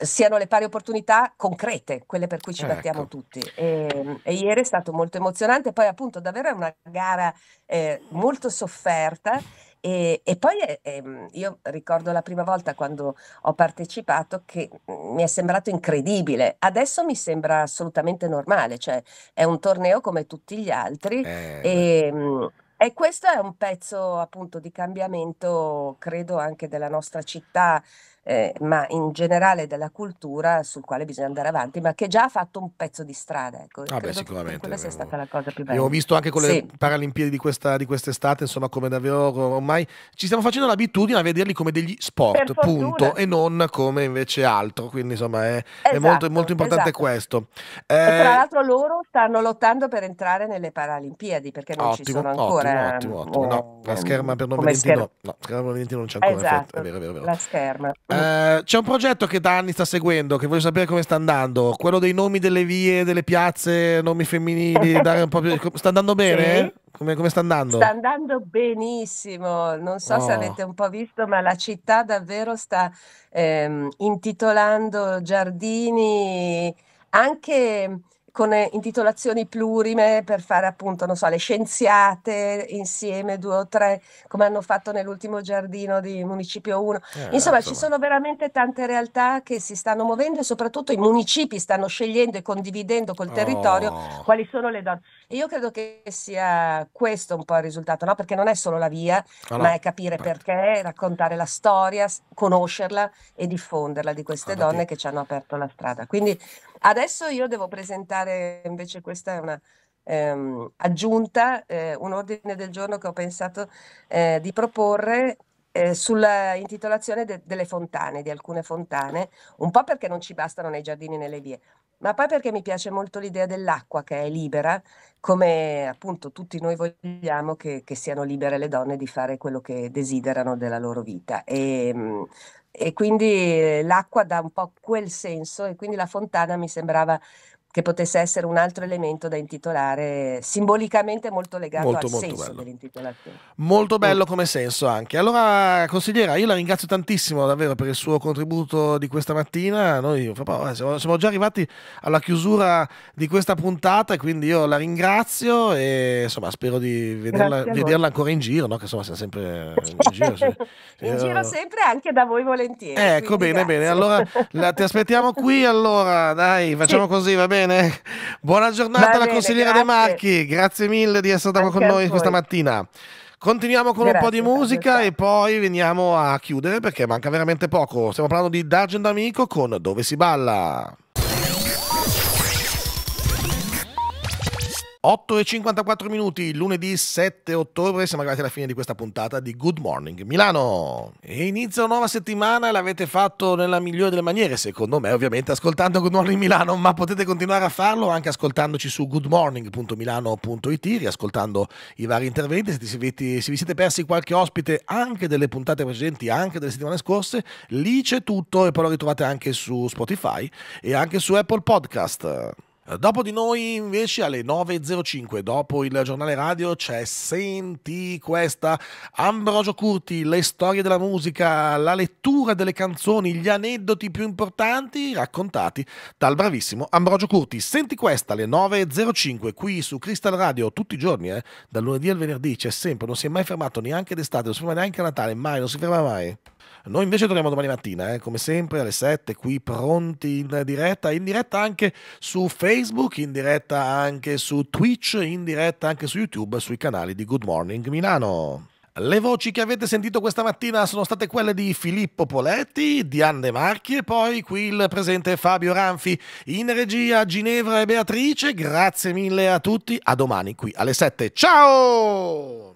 siano le pari opportunità concrete, quelle per cui ci ecco. battiamo certo. tutti. E, ehm, e, ieri è stato molto emozionante, poi appunto davvero è una gara eh, molto sofferta. E, e, poi ehm, io ricordo la prima volta quando ho partecipato che mi è sembrato incredibile, adesso mi sembra assolutamente normale, cioè è un torneo come tutti gli altri eh, e, mm, e questo è un pezzo appunto di cambiamento, credo, anche della nostra città, eh, ma in generale della cultura sul quale bisogna andare avanti, ma che già ha fatto un pezzo di strada. Ecco. Ah beh, sicuramente. Quella sia stata la cosa più bella. Abbiamo visto anche con le sì. Paralimpiadi di, questa, di quest'estate, insomma, come davvero ormai ci stiamo facendo l'abitudine a vederli come degli sport, punto, e non come invece altro. Quindi, insomma, è, esatto, è molto, molto, importante esatto. questo. Eh, e tra eh, l'altro loro stanno lottando per entrare nelle Paralimpiadi, perché non ottimo, ci sono ancora. Ottimo, ottimo, ottimo. Eh, no, la scherma per non vedenti no. la scherma per non c'è ancora, esatto, è vero, è vero, è vero. La scherma. Eh, c'è un progetto che da anni sta seguendo, che voglio sapere come sta andando, quello dei nomi delle vie, delle piazze, nomi femminili, più... sta andando bene? Sì. Come, come, sta andando? Sta andando benissimo, non so oh. se avete un po' visto, ma la città davvero sta ehm, intitolando giardini anche con eh, intitolazioni plurime per fare appunto, non so, le scienziate insieme, due o tre, come hanno fatto nell'ultimo giardino di Municipio 1. Eh, insomma, ci sono veramente tante realtà che si stanno muovendo e soprattutto i municipi stanno scegliendo e condividendo col territorio oh. quali sono le donne. E io credo che sia questo un po' il risultato, no? perché non è solo la via, oh, ma è capire perché, raccontare la storia, conoscerla e diffonderla di queste oh, donne che ci hanno aperto la strada. Quindi Adesso io devo presentare invece questa è una ehm, aggiunta, eh, un ordine del giorno che ho pensato eh, di proporre eh, sulla intitolazione de delle fontane, di alcune fontane, un po' perché non ci bastano nei giardini e nelle vie, ma poi perché mi piace molto l'idea dell'acqua che è libera, come appunto tutti noi vogliamo che, che, siano libere le donne di fare quello che desiderano della loro vita. E mh, mm, e quindi l'acqua dà un po' quel senso e quindi la fontana mi sembrava che potesse essere un altro elemento da intitolare simbolicamente molto legato molto, al molto senso bello. dell'intitolazione. Molto bello come senso anche. Allora, consigliera, io la ringrazio tantissimo davvero per il suo contributo di questa mattina. Noi eh, siamo già arrivati alla chiusura di questa puntata, quindi io la ringrazio e insomma spero di vederla, vederla ancora in giro, no? che insomma siamo sempre in giro. Cioè, in giro sempre anche da voi volentieri. Ecco, bene, grazie. bene. Allora la, ti aspettiamo qui, allora dai, facciamo sì. così, va bene bene? Buona giornata bene, alla consigliera grazie. De Marchi, grazie mille di essere stata con noi questa mattina. Continuiamo con grazie, un po' di musica e poi veniamo a chiudere perché manca veramente poco. Stiamo parlando di D'Argent Amico con Dove si balla. 8 e 54 minuti, lunedì 7 ottobre, siamo arrivati alla fine di questa puntata di Good Morning Milano. E inizia una nuova settimana e l'avete fatto nella migliore delle maniere, secondo me, ovviamente ascoltando Good Morning Milano, ma potete continuare a farlo anche ascoltandoci su goodmorning.milano.it, riascoltando i vari interventi. Se, vi, se vi siete persi qualche ospite anche delle puntate precedenti, anche delle settimane scorse, lì c'è tutto e poi lo ritrovate anche su Spotify e anche su Apple Podcast. Eh, dopo di noi invece alle 9.05, dopo il giornale radio, c'è Senti questa, Ambrogio Curti, le storie della musica, la lettura delle canzoni, gli aneddoti più importanti raccontati dal bravissimo Ambrogio Curti. Senti questa alle 9.05 qui su Crystal Radio tutti i giorni, eh? dal lunedì al venerdì, c'è sempre, non si è mai fermato neanche d'estate, non si ferma neanche a Natale, mai, non si ferma mai. Noi invece torniamo domani mattina, eh, come sempre alle 7 qui pronti in diretta, in diretta anche su Facebook, in diretta anche su Twitch, in diretta anche su YouTube, sui canali di Good Morning Milano. Le voci che avete sentito questa mattina sono state quelle di Filippo Poletti, di Anne Marchi e poi qui il presente Fabio Ranfi in regia Ginevra e Beatrice. Grazie mille a tutti, a domani qui alle 7. Ciao!